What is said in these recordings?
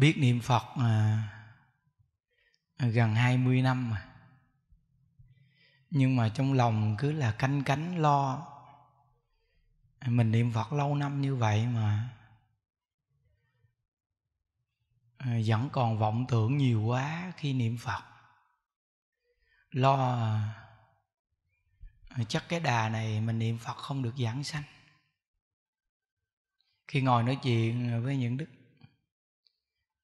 biết niệm phật à, gần 20 năm mà nhưng mà trong lòng cứ là canh cánh lo mình niệm phật lâu năm như vậy mà à, vẫn còn vọng tưởng nhiều quá khi niệm phật lo à, chắc cái đà này mình niệm phật không được giảng sanh khi ngồi nói chuyện với những đức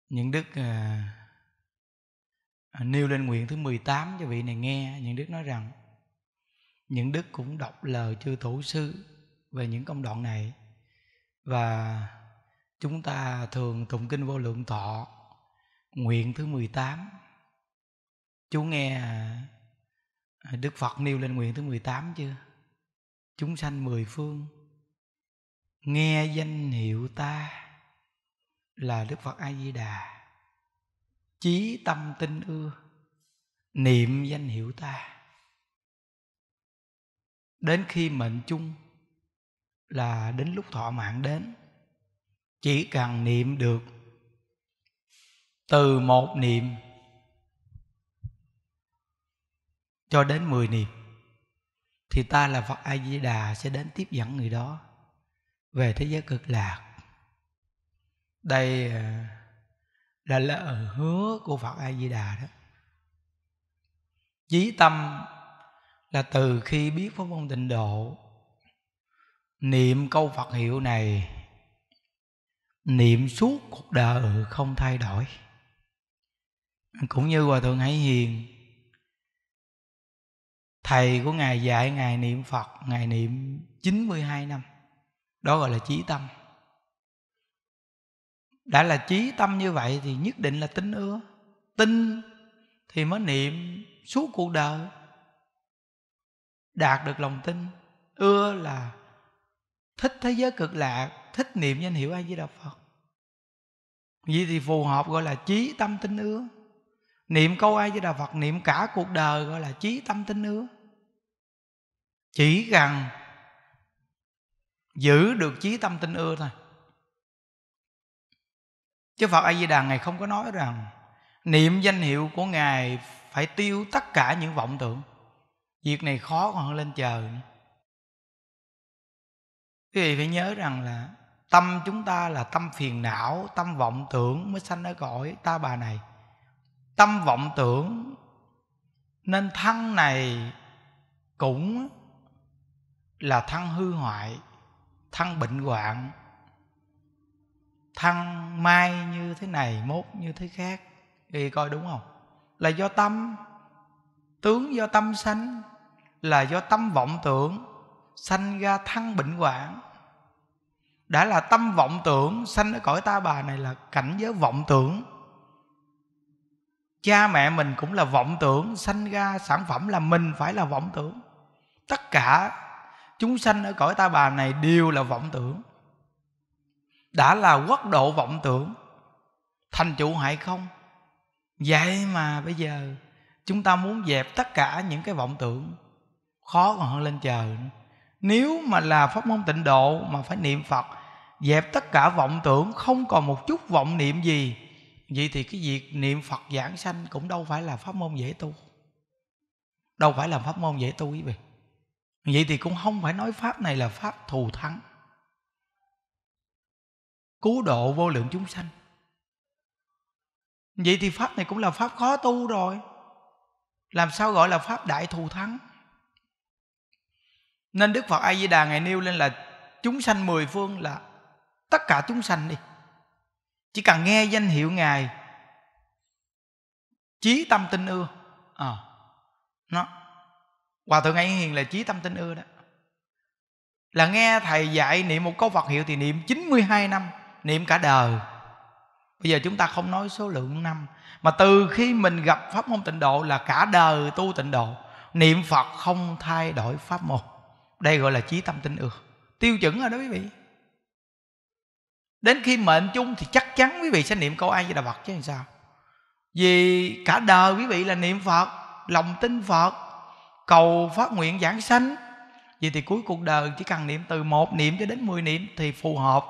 những đức à, à, nêu lên nguyện thứ 18 cho vị này nghe những đức nói rằng những đức cũng đọc lời chư tổ sư về những công đoạn này và chúng ta thường tụng kinh vô lượng thọ nguyện thứ 18 chú nghe à, Đức Phật nêu lên nguyện thứ 18 chưa chúng sanh mười phương nghe danh hiệu ta là đức phật a di đà chí tâm tinh ưa niệm danh hiệu ta đến khi mệnh chung là đến lúc thọ mạng đến chỉ cần niệm được từ một niệm cho đến mười niệm thì ta là Phật A Di Đà sẽ đến tiếp dẫn người đó về thế giới cực lạc đây à, là lời hứa của phật a di đà đó chí tâm là từ khi biết pháp môn tịnh độ niệm câu phật hiệu này niệm suốt cuộc đời không thay đổi cũng như hòa thượng hải hiền thầy của ngài dạy ngài niệm phật ngài niệm 92 năm đó gọi là chí tâm đã là trí tâm như vậy thì nhất định là tin ưa tin thì mới niệm suốt cuộc đời đạt được lòng tin ưa là thích thế giới cực lạc thích niệm danh hiệu ai với đà phật vậy thì phù hợp gọi là trí tâm tin ưa niệm câu ai với đà phật niệm cả cuộc đời gọi là trí tâm tin ưa chỉ cần giữ được trí tâm tin ưa thôi Chứ Phật A Di Đà ngài không có nói rằng niệm danh hiệu của ngài phải tiêu tất cả những vọng tưởng. Việc này khó còn hơn lên trời. Nữa. Quý vị phải nhớ rằng là tâm chúng ta là tâm phiền não, tâm vọng tưởng mới sanh ở cõi ta bà này. Tâm vọng tưởng nên thân này cũng là thân hư hoại, thân bệnh hoạn, thăng mai như thế này mốt như thế khác thì coi đúng không là do tâm tướng do tâm sanh là do tâm vọng tưởng sanh ra thăng bệnh hoạn đã là tâm vọng tưởng sanh ở cõi ta bà này là cảnh giới vọng tưởng cha mẹ mình cũng là vọng tưởng sanh ra sản phẩm là mình phải là vọng tưởng tất cả chúng sanh ở cõi ta bà này đều là vọng tưởng đã là quốc độ vọng tưởng thành trụ hay không vậy mà bây giờ chúng ta muốn dẹp tất cả những cái vọng tưởng khó còn hơn lên trời nếu mà là pháp môn tịnh độ mà phải niệm phật dẹp tất cả vọng tưởng không còn một chút vọng niệm gì vậy thì cái việc niệm phật giảng sanh cũng đâu phải là pháp môn dễ tu đâu phải là pháp môn dễ tu quý vị vậy thì cũng không phải nói pháp này là pháp thù thắng cứu độ vô lượng chúng sanh vậy thì pháp này cũng là pháp khó tu rồi làm sao gọi là pháp đại thù thắng nên đức phật a di đà ngày nêu lên là chúng sanh mười phương là tất cả chúng sanh đi chỉ cần nghe danh hiệu ngài chí tâm tinh ưa à, nó hòa thượng ấy hiền là chí tâm tinh ưa đó là nghe thầy dạy niệm một câu Phật hiệu thì niệm 92 năm niệm cả đời bây giờ chúng ta không nói số lượng năm mà từ khi mình gặp pháp môn tịnh độ là cả đời tu tịnh độ niệm phật không thay đổi pháp môn đây gọi là trí tâm tinh ước tiêu chuẩn rồi đó quý vị đến khi mệnh chung thì chắc chắn quý vị sẽ niệm câu ai với đà phật chứ làm sao vì cả đời quý vị là niệm phật lòng tin phật cầu phát nguyện giảng sanh Vậy thì cuối cuộc đời chỉ cần niệm từ một niệm cho đến 10 niệm Thì phù hợp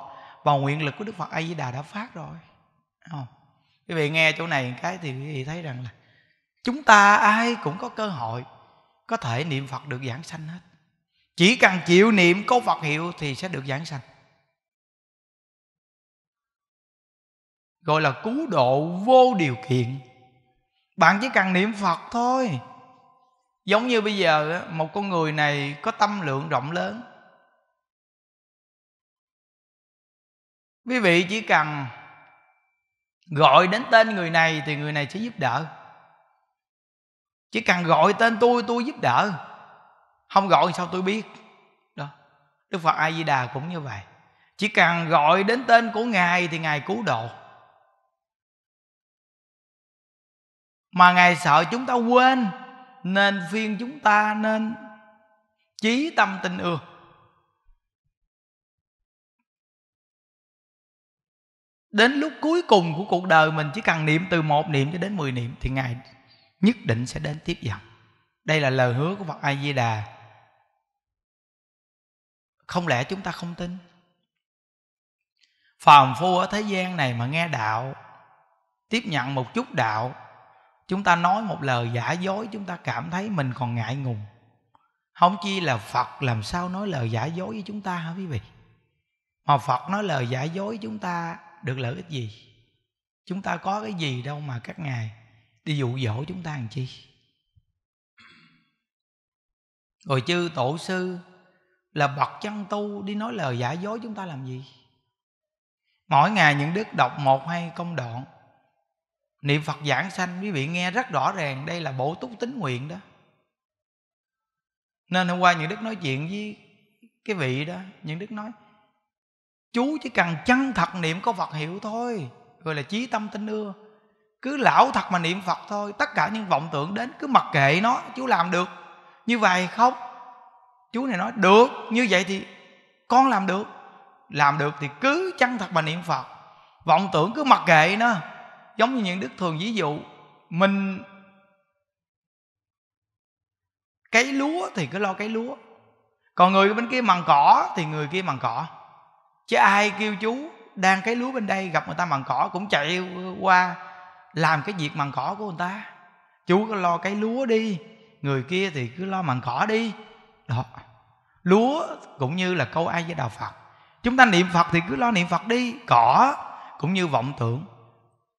và nguyện lực của đức phật a di đà đã phát rồi không quý vị nghe chỗ này cái thì quý vị thấy rằng là chúng ta ai cũng có cơ hội có thể niệm phật được giảng sanh hết chỉ cần chịu niệm câu phật hiệu thì sẽ được giảng sanh gọi là cứu độ vô điều kiện bạn chỉ cần niệm phật thôi giống như bây giờ một con người này có tâm lượng rộng lớn quý vị chỉ cần gọi đến tên người này thì người này sẽ giúp đỡ chỉ cần gọi tên tôi tôi giúp đỡ không gọi sao tôi biết đó đức phật a di đà cũng như vậy chỉ cần gọi đến tên của ngài thì ngài cứu độ mà ngài sợ chúng ta quên nên phiên chúng ta nên chí tâm tình ưa đến lúc cuối cùng của cuộc đời mình chỉ cần niệm từ một niệm cho đến mười niệm thì ngài nhất định sẽ đến tiếp dẫn đây là lời hứa của phật a di đà không lẽ chúng ta không tin phàm phu ở thế gian này mà nghe đạo tiếp nhận một chút đạo chúng ta nói một lời giả dối chúng ta cảm thấy mình còn ngại ngùng không chi là phật làm sao nói lời giả dối với chúng ta hả quý vị mà phật nói lời giả dối chúng ta được lợi ích gì chúng ta có cái gì đâu mà các ngài đi dụ dỗ chúng ta làm chi rồi chư tổ sư là bậc chân tu đi nói lời giả dối chúng ta làm gì mỗi ngày những đức đọc một hay công đoạn niệm phật giảng sanh quý vị nghe rất rõ ràng đây là bổ túc tính nguyện đó nên hôm qua những đức nói chuyện với cái vị đó những đức nói chú chỉ cần chân thật niệm có Phật hiểu thôi gọi là chí tâm tin ưa cứ lão thật mà niệm Phật thôi tất cả những vọng tưởng đến cứ mặc kệ nó chú làm được như vậy không chú này nói được như vậy thì con làm được làm được thì cứ chân thật mà niệm Phật vọng tưởng cứ mặc kệ nó giống như những đức thường ví dụ mình cấy lúa thì cứ lo cấy lúa còn người bên kia mằng cỏ thì người kia mằng cỏ chứ ai kêu chú đang cái lúa bên đây gặp người ta mằng cỏ cũng chạy qua làm cái việc mằng cỏ của người ta chú cứ lo cái lúa đi người kia thì cứ lo mằng cỏ đi đó lúa cũng như là câu ai với đạo phật chúng ta niệm phật thì cứ lo niệm phật đi cỏ cũng như vọng tưởng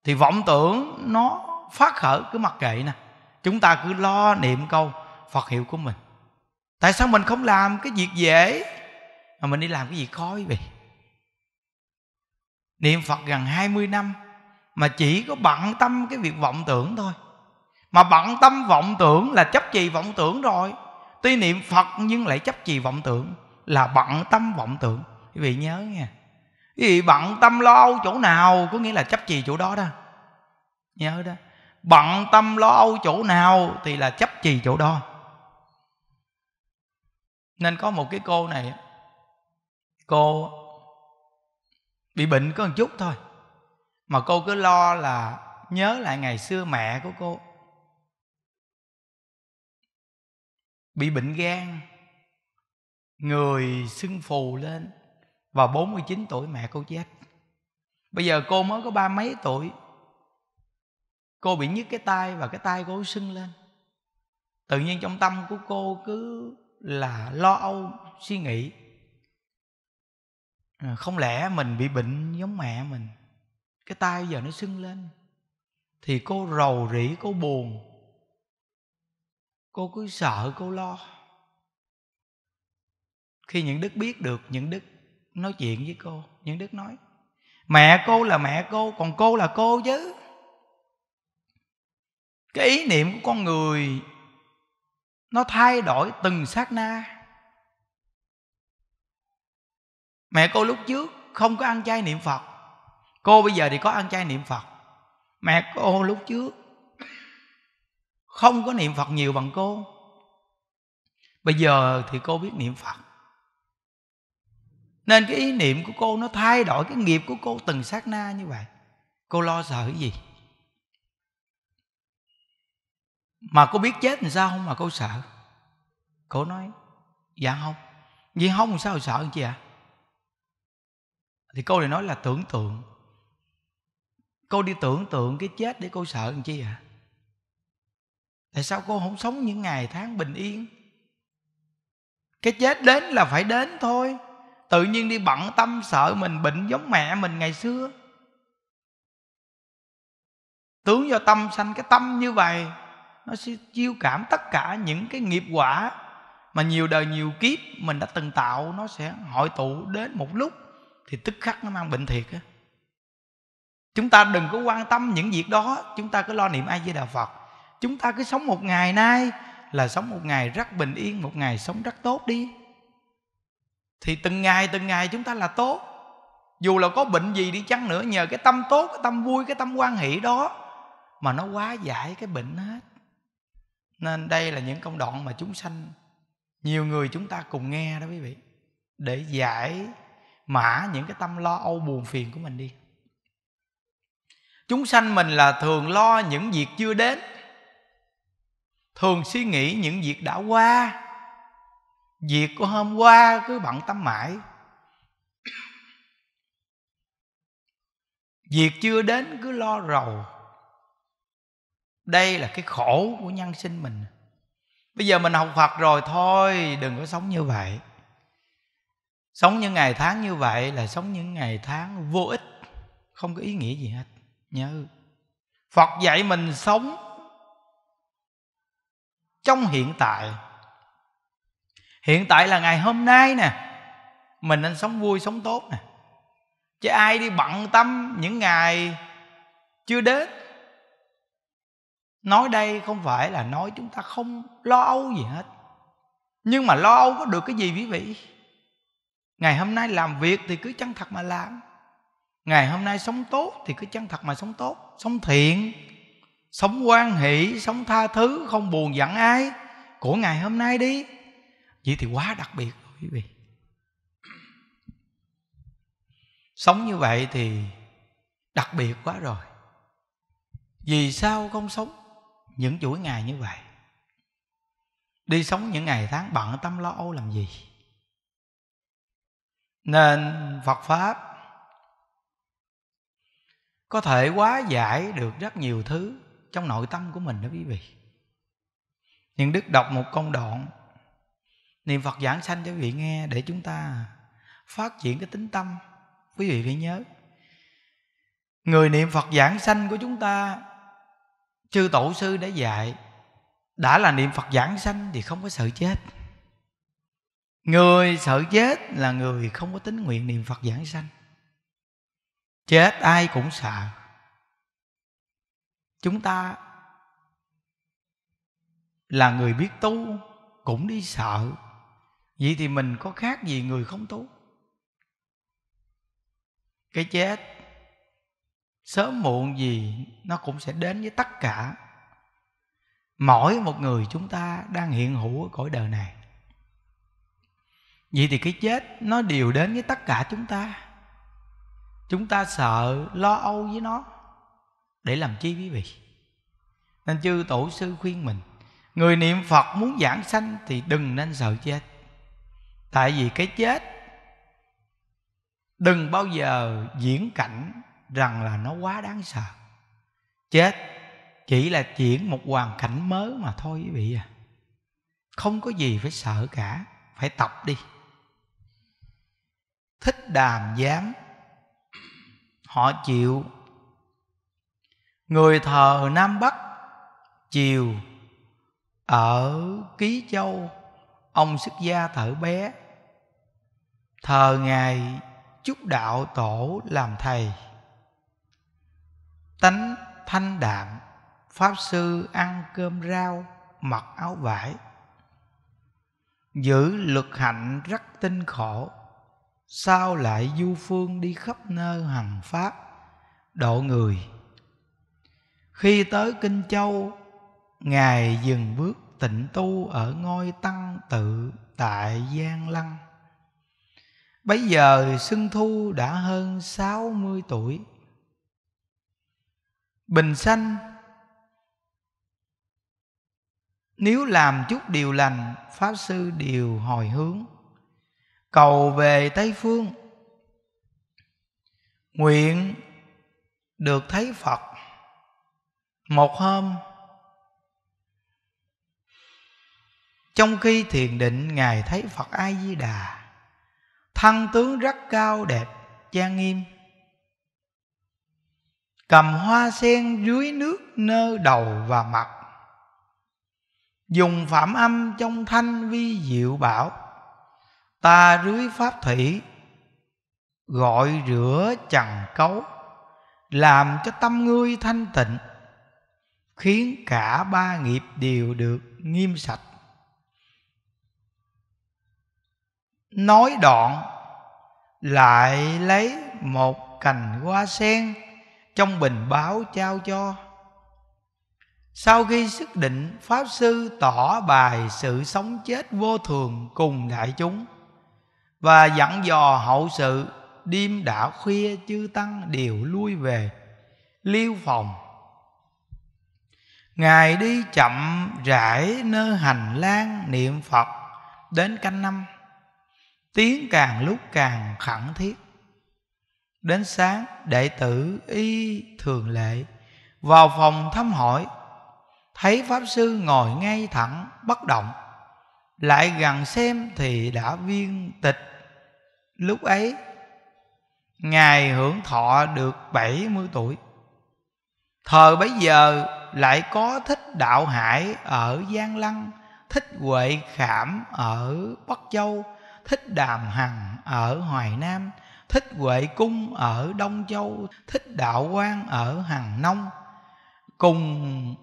thì vọng tưởng nó phát khởi cứ mặc kệ nè chúng ta cứ lo niệm câu phật hiệu của mình tại sao mình không làm cái việc dễ mà mình đi làm cái gì khó vậy niệm Phật gần 20 năm mà chỉ có bận tâm cái việc vọng tưởng thôi mà bận tâm vọng tưởng là chấp trì vọng tưởng rồi tuy niệm Phật nhưng lại chấp trì vọng tưởng là bận tâm vọng tưởng quý vị nhớ nha quý vị bận tâm lo âu chỗ nào có nghĩa là chấp trì chỗ đó đó nhớ đó bận tâm lo âu chỗ nào thì là chấp trì chỗ đó nên có một cái cô này cô bị bệnh có một chút thôi mà cô cứ lo là nhớ lại ngày xưa mẹ của cô bị bệnh gan người sưng phù lên và 49 tuổi mẹ cô chết bây giờ cô mới có ba mấy tuổi cô bị nhức cái tay và cái tay cô sưng lên tự nhiên trong tâm của cô cứ là lo âu suy nghĩ À, không lẽ mình bị bệnh giống mẹ mình cái tay giờ nó sưng lên thì cô rầu rĩ cô buồn cô cứ sợ cô lo khi những đức biết được những đức nói chuyện với cô những đức nói mẹ cô là mẹ cô còn cô là cô chứ cái ý niệm của con người nó thay đổi từng sát na mẹ cô lúc trước không có ăn chay niệm phật cô bây giờ thì có ăn chay niệm phật mẹ cô lúc trước không có niệm phật nhiều bằng cô bây giờ thì cô biết niệm phật nên cái ý niệm của cô nó thay đổi cái nghiệp của cô từng sát na như vậy cô lo sợ cái gì mà cô biết chết làm sao không mà cô sợ cô nói dạ không vậy không sao sợ chị ạ à? thì cô lại nói là tưởng tượng cô đi tưởng tượng cái chết để cô sợ làm chi à tại sao cô không sống những ngày tháng bình yên cái chết đến là phải đến thôi tự nhiên đi bận tâm sợ mình bệnh giống mẹ mình ngày xưa tướng do tâm sanh cái tâm như vậy nó sẽ chiêu cảm tất cả những cái nghiệp quả mà nhiều đời nhiều kiếp mình đã từng tạo nó sẽ hội tụ đến một lúc thì tức khắc nó mang bệnh thiệt á chúng ta đừng có quan tâm những việc đó chúng ta cứ lo niệm ai với đà phật chúng ta cứ sống một ngày nay là sống một ngày rất bình yên một ngày sống rất tốt đi thì từng ngày từng ngày chúng ta là tốt dù là có bệnh gì đi chăng nữa nhờ cái tâm tốt cái tâm vui cái tâm quan hỷ đó mà nó quá giải cái bệnh hết nên đây là những công đoạn mà chúng sanh nhiều người chúng ta cùng nghe đó quý vị để giải mã những cái tâm lo âu buồn phiền của mình đi chúng sanh mình là thường lo những việc chưa đến thường suy nghĩ những việc đã qua việc của hôm qua cứ bận tâm mãi việc chưa đến cứ lo rầu đây là cái khổ của nhân sinh mình bây giờ mình học phật rồi thôi đừng có sống như vậy sống những ngày tháng như vậy là sống những ngày tháng vô ích không có ý nghĩa gì hết nhớ phật dạy mình sống trong hiện tại hiện tại là ngày hôm nay nè mình nên sống vui sống tốt nè chứ ai đi bận tâm những ngày chưa đến nói đây không phải là nói chúng ta không lo âu gì hết nhưng mà lo âu có được cái gì quý vị ngày hôm nay làm việc thì cứ chân thật mà làm ngày hôm nay sống tốt thì cứ chân thật mà sống tốt sống thiện sống quan hỷ sống tha thứ không buồn giận ai của ngày hôm nay đi vậy thì quá đặc biệt rồi quý vị sống như vậy thì đặc biệt quá rồi vì sao không sống những chuỗi ngày như vậy đi sống những ngày tháng bận tâm lo âu làm gì nên phật pháp có thể quá giải được rất nhiều thứ trong nội tâm của mình đó quý vị nhưng đức đọc một công đoạn niệm phật giảng sanh cho quý vị nghe để chúng ta phát triển cái tính tâm quý vị phải nhớ người niệm phật giảng sanh của chúng ta chư tổ sư đã dạy đã là niệm phật giảng sanh thì không có sợ chết người sợ chết là người không có tính nguyện niệm phật giảng sanh chết ai cũng sợ chúng ta là người biết tu cũng đi sợ vậy thì mình có khác gì người không tu cái chết sớm muộn gì nó cũng sẽ đến với tất cả mỗi một người chúng ta đang hiện hữu ở cõi đời này vậy thì cái chết nó đều đến với tất cả chúng ta chúng ta sợ lo âu với nó để làm chi quý vị nên chư tổ sư khuyên mình người niệm phật muốn giảng sanh thì đừng nên sợ chết tại vì cái chết đừng bao giờ diễn cảnh rằng là nó quá đáng sợ chết chỉ là chuyển một hoàn cảnh mới mà thôi quý vị à không có gì phải sợ cả phải tập đi thích đàm giám họ chịu người thờ nam bắc chiều ở ký châu ông xuất gia thở bé thờ ngài chúc đạo tổ làm thầy tánh thanh đạm pháp sư ăn cơm rau mặc áo vải giữ luật hạnh rất tinh khổ sao lại du phương đi khắp nơi hằng pháp độ người khi tới kinh châu ngài dừng bước tịnh tu ở ngôi tăng tự tại giang lăng bấy giờ xuân thu đã hơn sáu mươi tuổi bình sanh nếu làm chút điều lành pháp sư đều hồi hướng cầu về tây phương nguyện được thấy phật một hôm trong khi thiền định ngài thấy phật a di đà thân tướng rất cao đẹp trang nghiêm cầm hoa sen dưới nước nơ đầu và mặt dùng phạm âm trong thanh vi diệu bảo ta rưới pháp thủy gọi rửa chằng cấu làm cho tâm ngươi thanh tịnh khiến cả ba nghiệp đều được nghiêm sạch nói đoạn lại lấy một cành hoa sen trong bình báo trao cho sau khi xác định pháp sư tỏ bài sự sống chết vô thường cùng đại chúng và dặn dò hậu sự đêm đã khuya chư tăng đều lui về liêu phòng ngài đi chậm rãi nơi hành lang niệm phật đến canh năm tiếng càng lúc càng khẳng thiết đến sáng đệ tử y thường lệ vào phòng thăm hỏi thấy pháp sư ngồi ngay thẳng bất động lại gần xem thì đã viên tịch lúc ấy ngài hưởng thọ được 70 tuổi thời bấy giờ lại có thích đạo hải ở giang lăng thích huệ khảm ở bắc châu thích đàm hằng ở hoài nam thích huệ cung ở đông châu thích đạo quang ở hằng nông cùng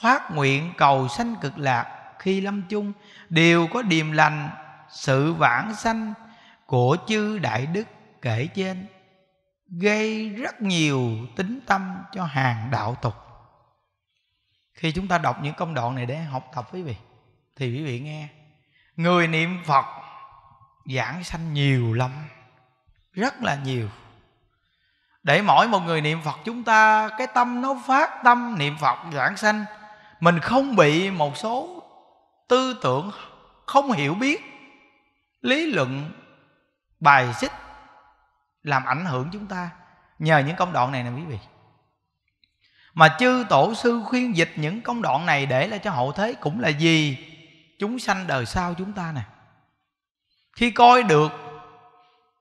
phát nguyện cầu sanh cực lạc khi lâm chung đều có điềm lành sự vãng sanh của chư đại đức kể trên gây rất nhiều tính tâm cho hàng đạo tục khi chúng ta đọc những công đoạn này để học tập quý vị thì quý vị nghe người niệm phật giảng sanh nhiều lắm rất là nhiều để mỗi một người niệm phật chúng ta cái tâm nó phát tâm niệm phật giảng sanh mình không bị một số tư tưởng không hiểu biết lý luận bài xích làm ảnh hưởng chúng ta nhờ những công đoạn này nè quý vị mà chư tổ sư khuyên dịch những công đoạn này để lại cho hậu thế cũng là gì chúng sanh đời sau chúng ta nè khi coi được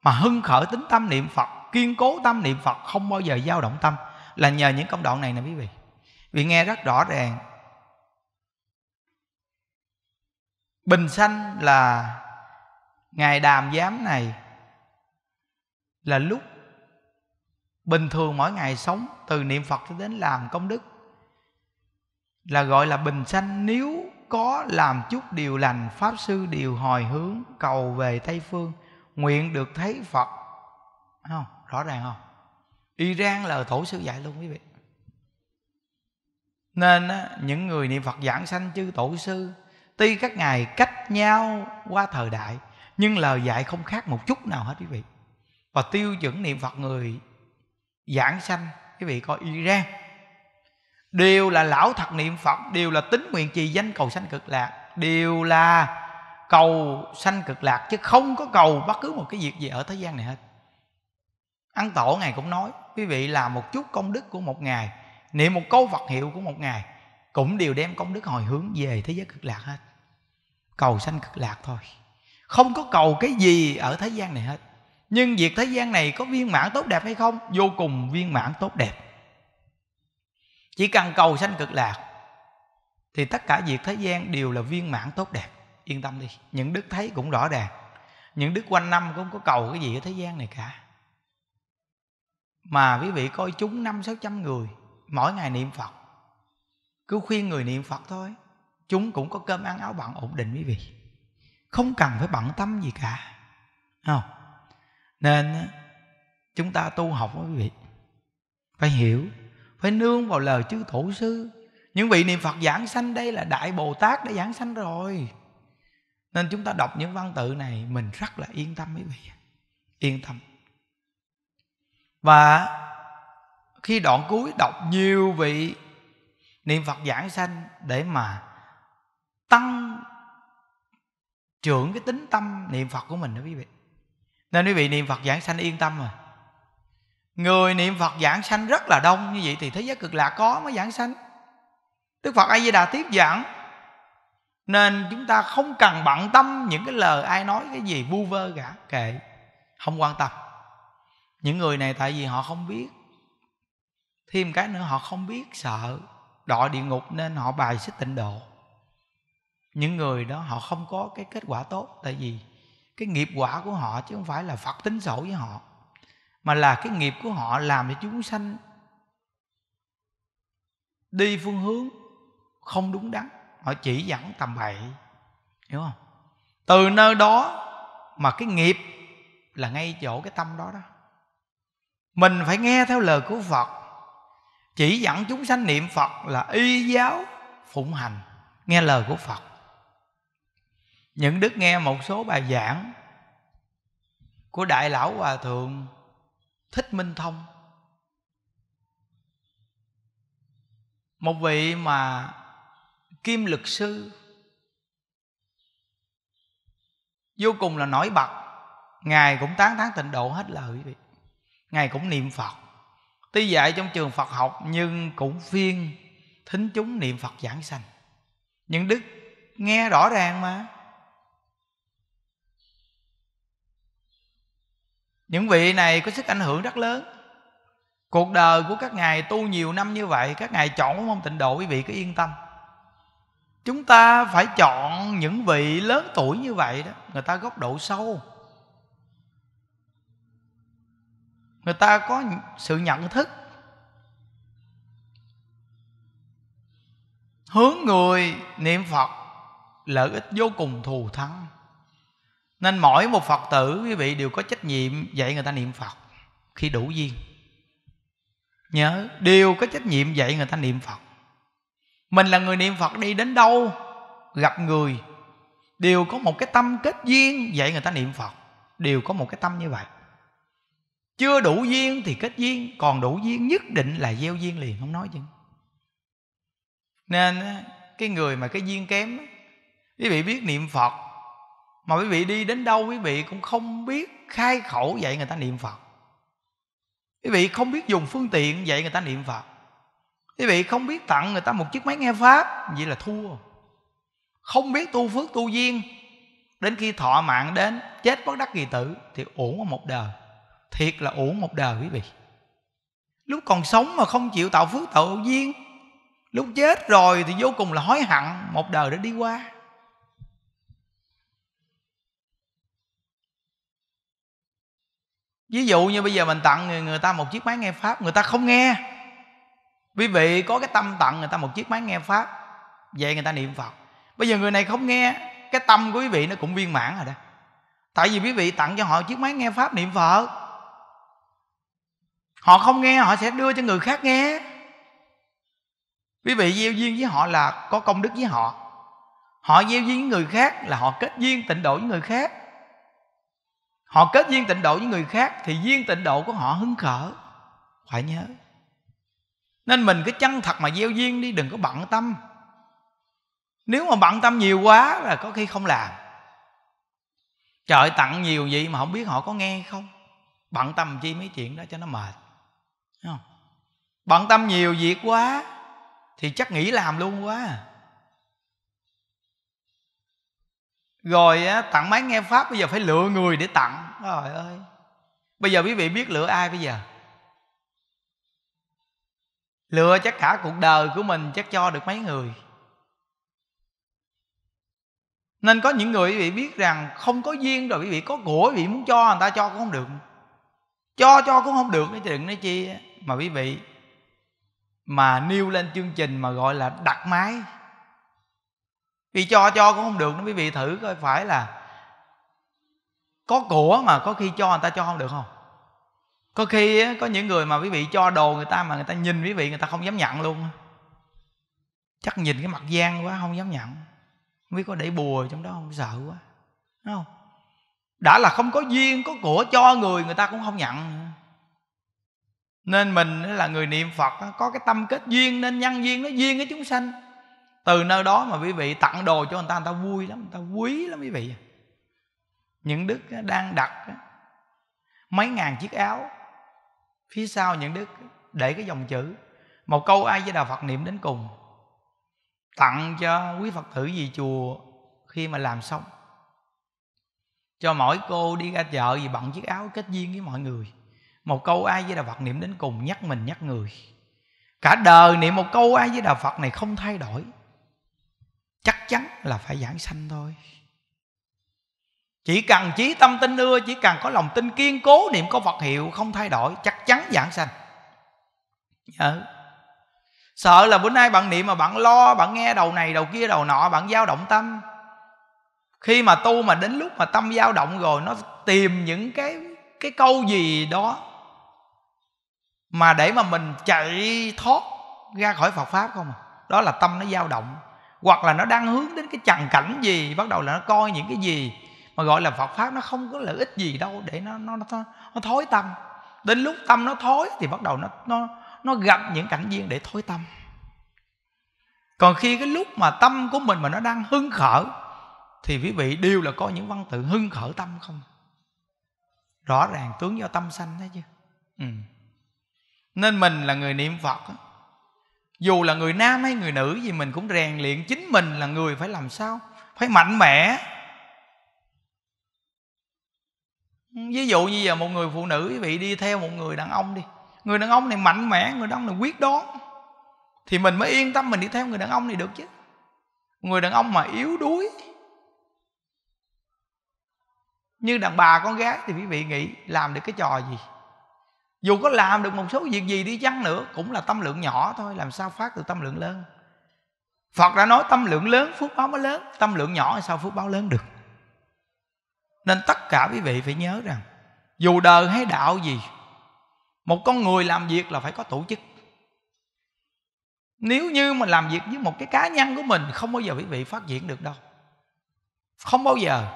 mà hưng khởi tính tâm niệm phật kiên cố tâm niệm phật không bao giờ dao động tâm là nhờ những công đoạn này nè quý vị vì nghe rất rõ ràng bình sanh là ngài đàm giám này là lúc bình thường mỗi ngày sống từ niệm phật cho đến làm công đức là gọi là bình sanh nếu có làm chút điều lành pháp sư điều hồi hướng cầu về tây phương nguyện được thấy phật không rõ ràng không iran là tổ sư dạy luôn quý vị nên những người niệm phật giảng sanh chư tổ sư tuy các ngài cách nhau qua thời đại nhưng lời dạy không khác một chút nào hết quý vị và tiêu chuẩn niệm phật người giảng sanh quý vị coi iran đều là lão thật niệm phật đều là tính nguyện trì danh cầu sanh cực lạc đều là cầu sanh cực lạc chứ không có cầu bất cứ một cái việc gì ở thế gian này hết ăn tổ ngài cũng nói quý vị là một chút công đức của một ngày niệm một câu phật hiệu của một ngày cũng đều đem công đức hồi hướng về thế giới cực lạc hết cầu sanh cực lạc thôi không có cầu cái gì ở thế gian này hết nhưng việc thế gian này có viên mãn tốt đẹp hay không vô cùng viên mãn tốt đẹp chỉ cần cầu sanh cực lạc thì tất cả việc thế gian đều là viên mãn tốt đẹp yên tâm đi những đức thấy cũng rõ ràng những đức quanh năm cũng có cầu cái gì ở thế gian này cả mà quý vị coi chúng năm sáu trăm người mỗi ngày niệm phật cứ khuyên người niệm phật thôi chúng cũng có cơm ăn áo bận ổn định quý vị không cần phải bận tâm gì cả không nên chúng ta tu học quý vị phải hiểu phải nương vào lời chư tổ sư những vị niệm phật giảng sanh đây là đại bồ tát đã giảng sanh rồi nên chúng ta đọc những văn tự này mình rất là yên tâm quý vị yên tâm và khi đoạn cuối đọc nhiều vị niệm phật giảng sanh để mà tăng trưởng cái tính tâm niệm phật của mình đó quý vị nên quý vị niệm phật giảng sanh yên tâm à người niệm phật giảng sanh rất là đông như vậy thì thế giới cực lạc có mới giảng sanh đức phật ai di đà tiếp giảng nên chúng ta không cần bận tâm những cái lời ai nói cái gì vu vơ cả kệ không quan tâm những người này tại vì họ không biết thêm cái nữa họ không biết sợ đọa địa ngục nên họ bài xích tịnh độ những người đó họ không có cái kết quả tốt tại vì cái nghiệp quả của họ chứ không phải là phật tính sổ với họ mà là cái nghiệp của họ làm cho chúng sanh đi phương hướng không đúng đắn họ chỉ dẫn tầm bậy hiểu không từ nơi đó mà cái nghiệp là ngay chỗ cái tâm đó đó mình phải nghe theo lời của phật chỉ dẫn chúng sanh niệm phật là y giáo phụng hành nghe lời của phật những đức nghe một số bài giảng của đại lão hòa thượng thích minh thông một vị mà kim lực sư vô cùng là nổi bật ngài cũng tán thán tịnh độ hết lời ngài cũng niệm phật tuy dạy trong trường phật học nhưng cũng phiên thính chúng niệm phật giảng sanh những đức nghe rõ ràng mà những vị này có sức ảnh hưởng rất lớn cuộc đời của các ngài tu nhiều năm như vậy các ngài chọn mong tịnh độ quý vị cứ yên tâm chúng ta phải chọn những vị lớn tuổi như vậy đó người ta góc độ sâu người ta có sự nhận thức hướng người niệm phật lợi ích vô cùng thù thắng nên mỗi một phật tử quý vị đều có trách nhiệm dạy người ta niệm phật khi đủ duyên nhớ đều có trách nhiệm dạy người ta niệm phật mình là người niệm phật đi đến đâu gặp người đều có một cái tâm kết duyên dạy người ta niệm phật đều có một cái tâm như vậy chưa đủ duyên thì kết duyên còn đủ duyên nhất định là gieo duyên liền không nói chứ nên cái người mà cái duyên kém quý vị biết niệm phật mà quý vị đi đến đâu quý vị cũng không biết khai khẩu dạy người ta niệm phật quý vị không biết dùng phương tiện dạy người ta niệm phật quý vị không biết tặng người ta một chiếc máy nghe pháp vậy là thua không biết tu phước tu duyên đến khi thọ mạng đến chết bất đắc kỳ tử thì uổng một đời thiệt là uổng một đời quý vị lúc còn sống mà không chịu tạo phước tạo duyên lúc chết rồi thì vô cùng là hối hận một đời đã đi qua ví dụ như bây giờ mình tặng người, người ta một chiếc máy nghe pháp người ta không nghe quý vị có cái tâm tặng người ta một chiếc máy nghe pháp vậy người ta niệm phật bây giờ người này không nghe cái tâm của quý vị nó cũng viên mãn rồi đó tại vì quý vị tặng cho họ chiếc máy nghe pháp niệm phật họ không nghe họ sẽ đưa cho người khác nghe quý vị gieo duyên với họ là có công đức với họ họ gieo duyên với người khác là họ kết duyên tịnh độ với người khác họ kết duyên tịnh độ với người khác thì duyên tịnh độ của họ hứng khởi phải nhớ nên mình cứ chân thật mà gieo duyên đi đừng có bận tâm nếu mà bận tâm nhiều quá là có khi không làm trời tặng nhiều vậy mà không biết họ có nghe không bận tâm chi mấy chuyện đó cho nó mệt không bận tâm nhiều việc quá thì chắc nghĩ làm luôn quá à rồi tặng máy nghe pháp bây giờ phải lựa người để tặng trời ơi bây giờ quý vị biết lựa ai bây giờ lựa chắc cả cuộc đời của mình chắc cho được mấy người nên có những người quý vị biết rằng không có duyên rồi quý vị có của quý vị muốn cho người ta cho cũng không được cho cho cũng không được chứ đừng nói chi mà quý vị mà nêu lên chương trình mà gọi là đặt máy vì cho cho cũng không được nó quý vị thử coi phải là có của mà có khi cho người ta cho không được không có khi có những người mà quý vị cho đồ người ta mà người ta nhìn quý vị người ta không dám nhận luôn chắc nhìn cái mặt gian quá không dám nhận không biết có để bùa trong đó không sợ quá đúng không đã là không có duyên có của cho người người ta cũng không nhận nên mình là người niệm phật có cái tâm kết duyên nên nhân duyên nó duyên với chúng sanh từ nơi đó mà quý vị tặng đồ cho người ta người ta vui lắm người ta quý lắm quý vị những đức đang đặt mấy ngàn chiếc áo phía sau những đức để cái dòng chữ một câu ai với đà phật niệm đến cùng tặng cho quý phật tử gì chùa khi mà làm xong cho mỗi cô đi ra chợ gì bận chiếc áo kết duyên với mọi người một câu ai với đà phật niệm đến cùng nhắc mình nhắc người cả đời niệm một câu ai với đà phật này không thay đổi chắn là phải giảng sanh thôi chỉ cần trí tâm tin ưa chỉ cần có lòng tin kiên cố niệm có phật hiệu không thay đổi chắc chắn giảng sanh nhớ dạ. sợ là bữa nay bạn niệm mà bạn lo bạn nghe đầu này đầu kia đầu nọ bạn dao động tâm khi mà tu mà đến lúc mà tâm dao động rồi nó tìm những cái cái câu gì đó mà để mà mình chạy thoát ra khỏi Phật pháp không à đó là tâm nó dao động hoặc là nó đang hướng đến cái chằn cảnh gì bắt đầu là nó coi những cái gì mà gọi là Phật pháp nó không có lợi ích gì đâu để nó nó nó, nó thối tâm đến lúc tâm nó thối thì bắt đầu nó nó nó gặp những cảnh duyên để thối tâm còn khi cái lúc mà tâm của mình mà nó đang hưng khởi thì quý vị đều là có những văn tự hưng khởi tâm không rõ ràng tướng do tâm sanh thấy chưa ừ. nên mình là người niệm phật dù là người nam hay người nữ gì mình cũng rèn luyện chính mình là người phải làm sao phải mạnh mẽ ví dụ như giờ một người phụ nữ quý vị đi theo một người đàn ông đi người đàn ông này mạnh mẽ người đàn ông này quyết đoán thì mình mới yên tâm mình đi theo người đàn ông này được chứ người đàn ông mà yếu đuối như đàn bà con gái thì quý vị nghĩ làm được cái trò gì dù có làm được một số việc gì đi chăng nữa cũng là tâm lượng nhỏ thôi làm sao phát được tâm lượng lớn phật đã nói tâm lượng lớn phước báo mới lớn tâm lượng nhỏ thì sao phước báo lớn được nên tất cả quý vị phải nhớ rằng dù đời hay đạo gì một con người làm việc là phải có tổ chức nếu như mà làm việc với một cái cá nhân của mình không bao giờ quý vị phát triển được đâu không bao giờ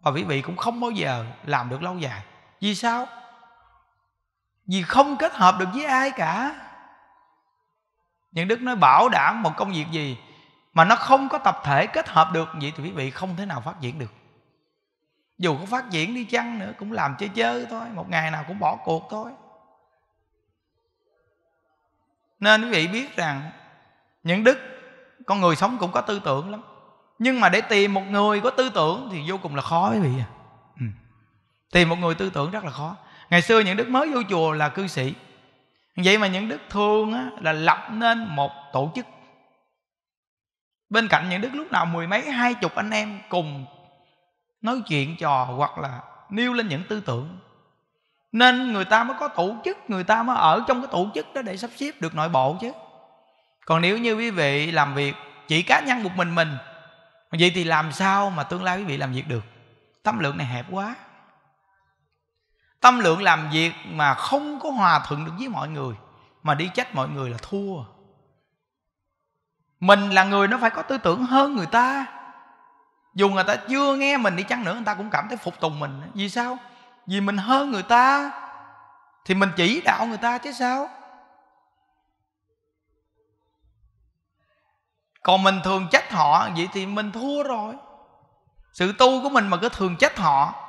và quý vị cũng không bao giờ làm được lâu dài vì sao vì không kết hợp được với ai cả những đức nói bảo đảm một công việc gì mà nó không có tập thể kết hợp được vậy thì quý vị không thể nào phát triển được dù có phát triển đi chăng nữa cũng làm chơi chơi thôi một ngày nào cũng bỏ cuộc thôi nên quý vị biết rằng những đức con người sống cũng có tư tưởng lắm nhưng mà để tìm một người có tư tưởng thì vô cùng là khó quý vị à tìm một người tư tưởng rất là khó ngày xưa những đức mới vô chùa là cư sĩ vậy mà những đức thương á, là lập nên một tổ chức bên cạnh những đức lúc nào mười mấy hai chục anh em cùng nói chuyện trò hoặc là nêu lên những tư tưởng nên người ta mới có tổ chức người ta mới ở trong cái tổ chức đó để sắp xếp được nội bộ chứ còn nếu như quý vị làm việc chỉ cá nhân một mình mình vậy thì làm sao mà tương lai quý vị làm việc được tâm lượng này hẹp quá tâm lượng làm việc mà không có hòa thuận được với mọi người mà đi trách mọi người là thua mình là người nó phải có tư tưởng hơn người ta dù người ta chưa nghe mình đi chăng nữa người ta cũng cảm thấy phục tùng mình vì sao vì mình hơn người ta thì mình chỉ đạo người ta chứ sao còn mình thường trách họ vậy thì mình thua rồi sự tu của mình mà cứ thường trách họ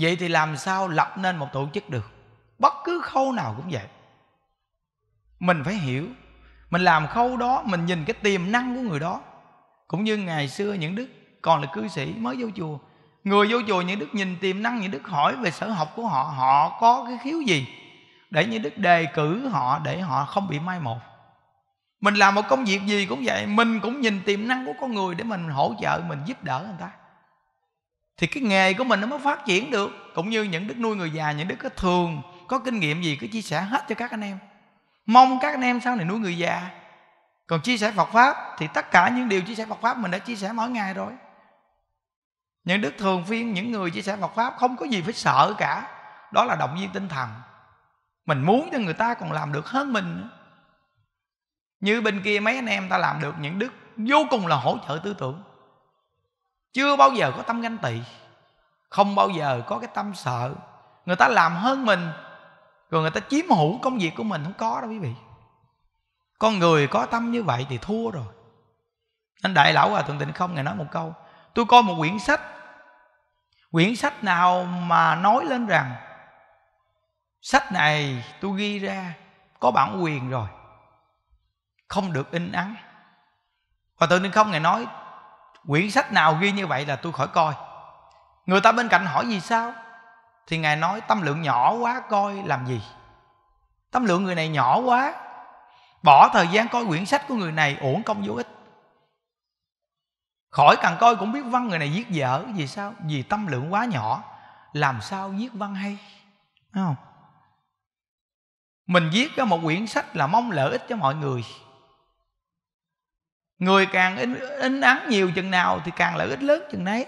vậy thì làm sao lập nên một tổ chức được bất cứ khâu nào cũng vậy mình phải hiểu mình làm khâu đó mình nhìn cái tiềm năng của người đó cũng như ngày xưa những đức còn là cư sĩ mới vô chùa người vô chùa những đức nhìn tiềm năng những đức hỏi về sở học của họ họ có cái khiếu gì để những đức đề cử họ để họ không bị mai một mình làm một công việc gì cũng vậy mình cũng nhìn tiềm năng của con người để mình hỗ trợ mình giúp đỡ người ta thì cái nghề của mình nó mới phát triển được cũng như những đức nuôi người già những đức có thường có kinh nghiệm gì cứ chia sẻ hết cho các anh em mong các anh em sau này nuôi người già còn chia sẻ Phật pháp thì tất cả những điều chia sẻ Phật pháp mình đã chia sẻ mỗi ngày rồi những đức thường phiên những người chia sẻ Phật pháp không có gì phải sợ cả đó là động viên tinh thần mình muốn cho người ta còn làm được hơn mình như bên kia mấy anh em ta làm được những đức vô cùng là hỗ trợ tư tưởng chưa bao giờ có tâm ganh tị không bao giờ có cái tâm sợ người ta làm hơn mình rồi người ta chiếm hữu công việc của mình không có đâu quý vị con người có tâm như vậy thì thua rồi anh đại lão hòa thượng tịnh không ngày nói một câu tôi coi một quyển sách quyển sách nào mà nói lên rằng sách này tôi ghi ra có bản quyền rồi không được in ấn Và thượng tịnh không ngài nói quyển sách nào ghi như vậy là tôi khỏi coi người ta bên cạnh hỏi gì sao thì ngài nói tâm lượng nhỏ quá coi làm gì tâm lượng người này nhỏ quá bỏ thời gian coi quyển sách của người này uổng công vô ích khỏi cần coi cũng biết văn người này viết dở vì sao vì tâm lượng quá nhỏ làm sao viết văn hay Đúng không mình viết ra một quyển sách là mong lợi ích cho mọi người người càng in, in ắng nhiều chừng nào thì càng lợi ích lớn chừng đấy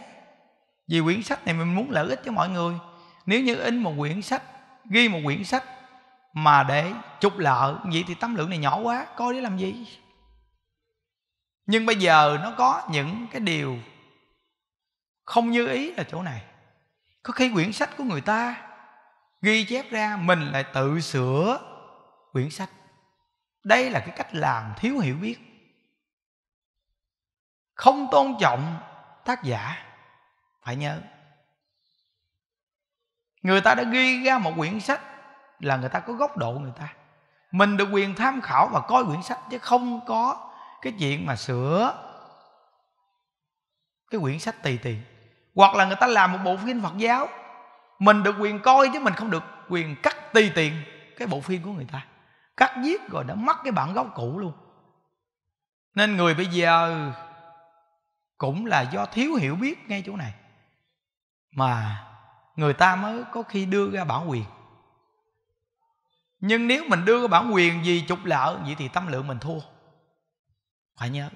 vì quyển sách này mình muốn lợi ích cho mọi người nếu như in một quyển sách ghi một quyển sách mà để trục lợi vậy thì tấm lượng này nhỏ quá coi để làm gì nhưng bây giờ nó có những cái điều không như ý là chỗ này có khi quyển sách của người ta ghi chép ra mình lại tự sửa quyển sách đây là cái cách làm thiếu hiểu biết không tôn trọng tác giả phải nhớ người ta đã ghi ra một quyển sách là người ta có góc độ người ta mình được quyền tham khảo và coi quyển sách chứ không có cái chuyện mà sửa cái quyển sách tùy tùy hoặc là người ta làm một bộ phim phật giáo mình được quyền coi chứ mình không được quyền cắt tùy tiện cái bộ phim của người ta cắt giết rồi đã mất cái bản gốc cũ luôn nên người bây giờ cũng là do thiếu hiểu biết ngay chỗ này mà người ta mới có khi đưa ra bản quyền nhưng nếu mình đưa bản quyền gì trục lợi vậy thì tâm lượng mình thua phải nhớ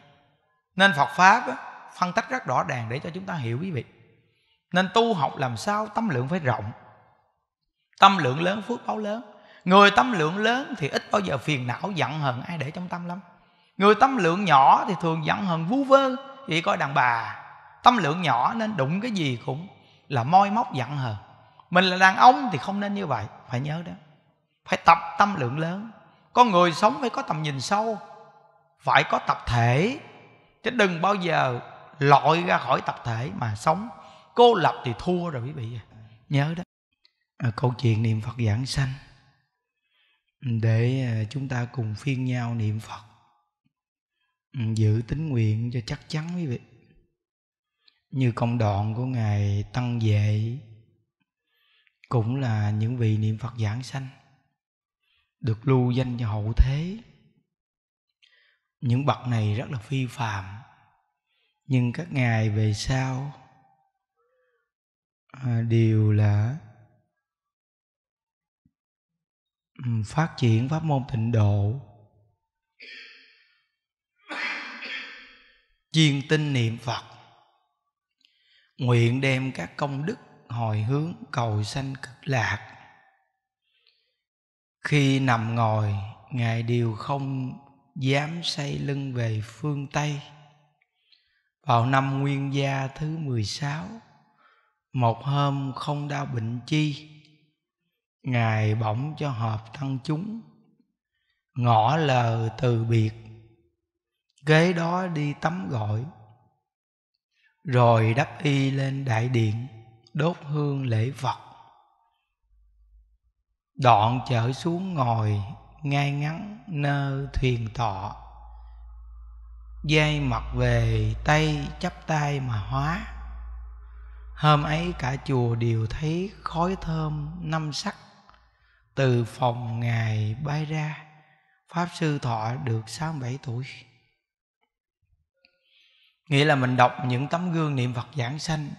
nên phật pháp á, phân tách rất rõ ràng để cho chúng ta hiểu quý vị nên tu học làm sao tâm lượng phải rộng tâm lượng lớn phước báo lớn người tâm lượng lớn thì ít bao giờ phiền não giận hờn ai để trong tâm lắm người tâm lượng nhỏ thì thường giận hờn vu vơ chỉ coi đàn bà tâm lượng nhỏ nên đụng cái gì cũng là moi móc giận hờn mình là đàn ông thì không nên như vậy phải nhớ đó phải tập tâm lượng lớn con người sống phải có tầm nhìn sâu phải có tập thể chứ đừng bao giờ lội ra khỏi tập thể mà sống cô lập thì thua rồi quý vị nhớ đó à, câu chuyện niệm phật giảng sanh để à, chúng ta cùng phiên nhau niệm phật Ừ, giữ tính nguyện cho chắc chắn quý vị như công đoạn của ngài tăng vệ cũng là những vị niệm phật giảng sanh được lưu danh cho hậu thế những bậc này rất là phi phàm nhưng các ngài về sau à, đều là ừ, phát triển pháp môn tịnh độ chuyên tinh niệm phật nguyện đem các công đức hồi hướng cầu sanh cực lạc khi nằm ngồi ngài đều không dám say lưng về phương tây vào năm nguyên gia thứ 16 một hôm không đau bệnh chi ngài bỗng cho họp tăng chúng ngỏ lờ từ biệt ghế đó đi tắm gội rồi đắp y lên đại điện đốt hương lễ vật đoạn chở xuống ngồi ngay ngắn nơ thuyền tọa dây mặt về tay chắp tay mà hóa hôm ấy cả chùa đều thấy khói thơm năm sắc từ phòng ngài bay ra pháp sư thọ được sáu bảy tuổi nghĩa là mình đọc những tấm gương niệm phật giảng sanh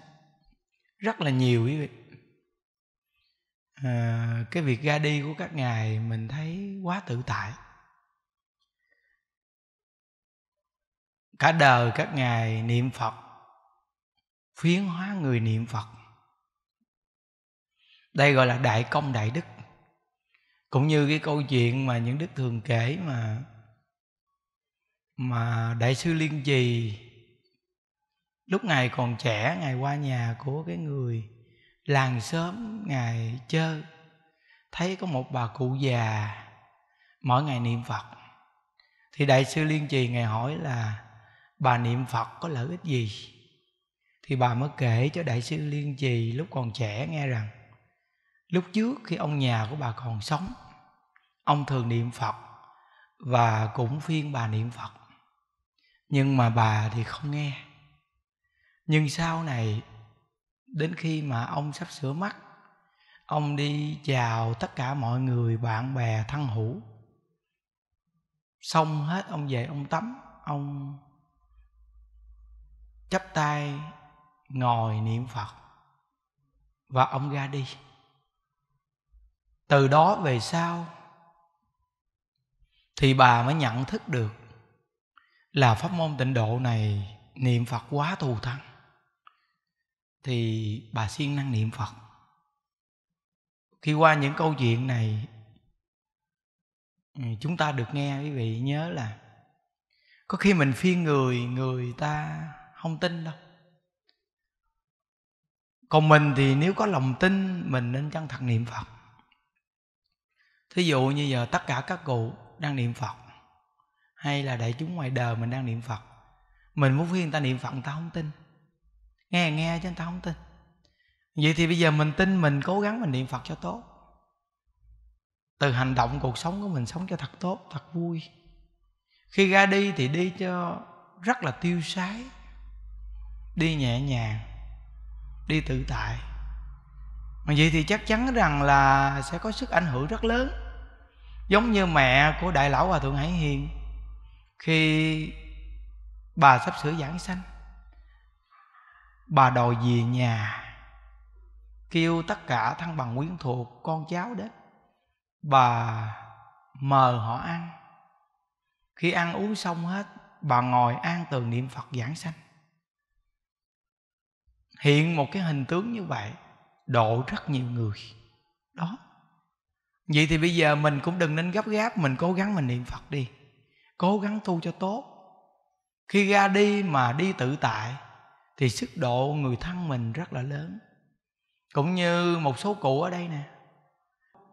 rất là nhiều quý vị à, cái việc ra đi của các ngài mình thấy quá tự tại cả đời các ngài niệm phật phiến hóa người niệm phật đây gọi là đại công đại đức cũng như cái câu chuyện mà những đức thường kể mà mà đại sư liên trì lúc ngài còn trẻ ngài qua nhà của cái người làng xóm ngài chơi thấy có một bà cụ già mỗi ngày niệm phật thì đại sư liên trì ngài hỏi là bà niệm phật có lợi ích gì thì bà mới kể cho đại sư liên trì lúc còn trẻ nghe rằng lúc trước khi ông nhà của bà còn sống ông thường niệm phật và cũng phiên bà niệm phật nhưng mà bà thì không nghe nhưng sau này đến khi mà ông sắp sửa mắt ông đi chào tất cả mọi người bạn bè thân hữu xong hết ông về ông tắm ông chắp tay ngồi niệm phật và ông ra đi từ đó về sau thì bà mới nhận thức được là pháp môn tịnh độ này niệm phật quá thù thắng thì bà siêng năng niệm phật khi qua những câu chuyện này ừ, chúng ta được nghe quý vị nhớ là có khi mình phiên người người ta không tin đâu còn mình thì nếu có lòng tin mình nên chân thật niệm phật thí dụ như giờ tất cả các cụ đang niệm phật hay là đại chúng ngoài đời mình đang niệm phật mình muốn khuyên người ta niệm phật người ta không tin nghe nghe chứ người ta không tin vậy thì bây giờ mình tin mình cố gắng mình niệm phật cho tốt từ hành động cuộc sống của mình sống cho thật tốt thật vui khi ra đi thì đi cho rất là tiêu sái đi nhẹ nhàng đi tự tại mà vậy thì chắc chắn rằng là sẽ có sức ảnh hưởng rất lớn giống như mẹ của đại lão hòa thượng hải hiền khi bà sắp sửa giảng sanh bà đòi về nhà kêu tất cả thân bằng quyến thuộc con cháu đến bà mời họ ăn khi ăn uống xong hết bà ngồi an tường niệm phật giảng sanh hiện một cái hình tướng như vậy độ rất nhiều người đó vậy thì bây giờ mình cũng đừng nên gấp gáp mình cố gắng mình niệm phật đi cố gắng tu cho tốt khi ra đi mà đi tự tại thì sức độ người thân mình rất là lớn cũng như một số cụ ở đây nè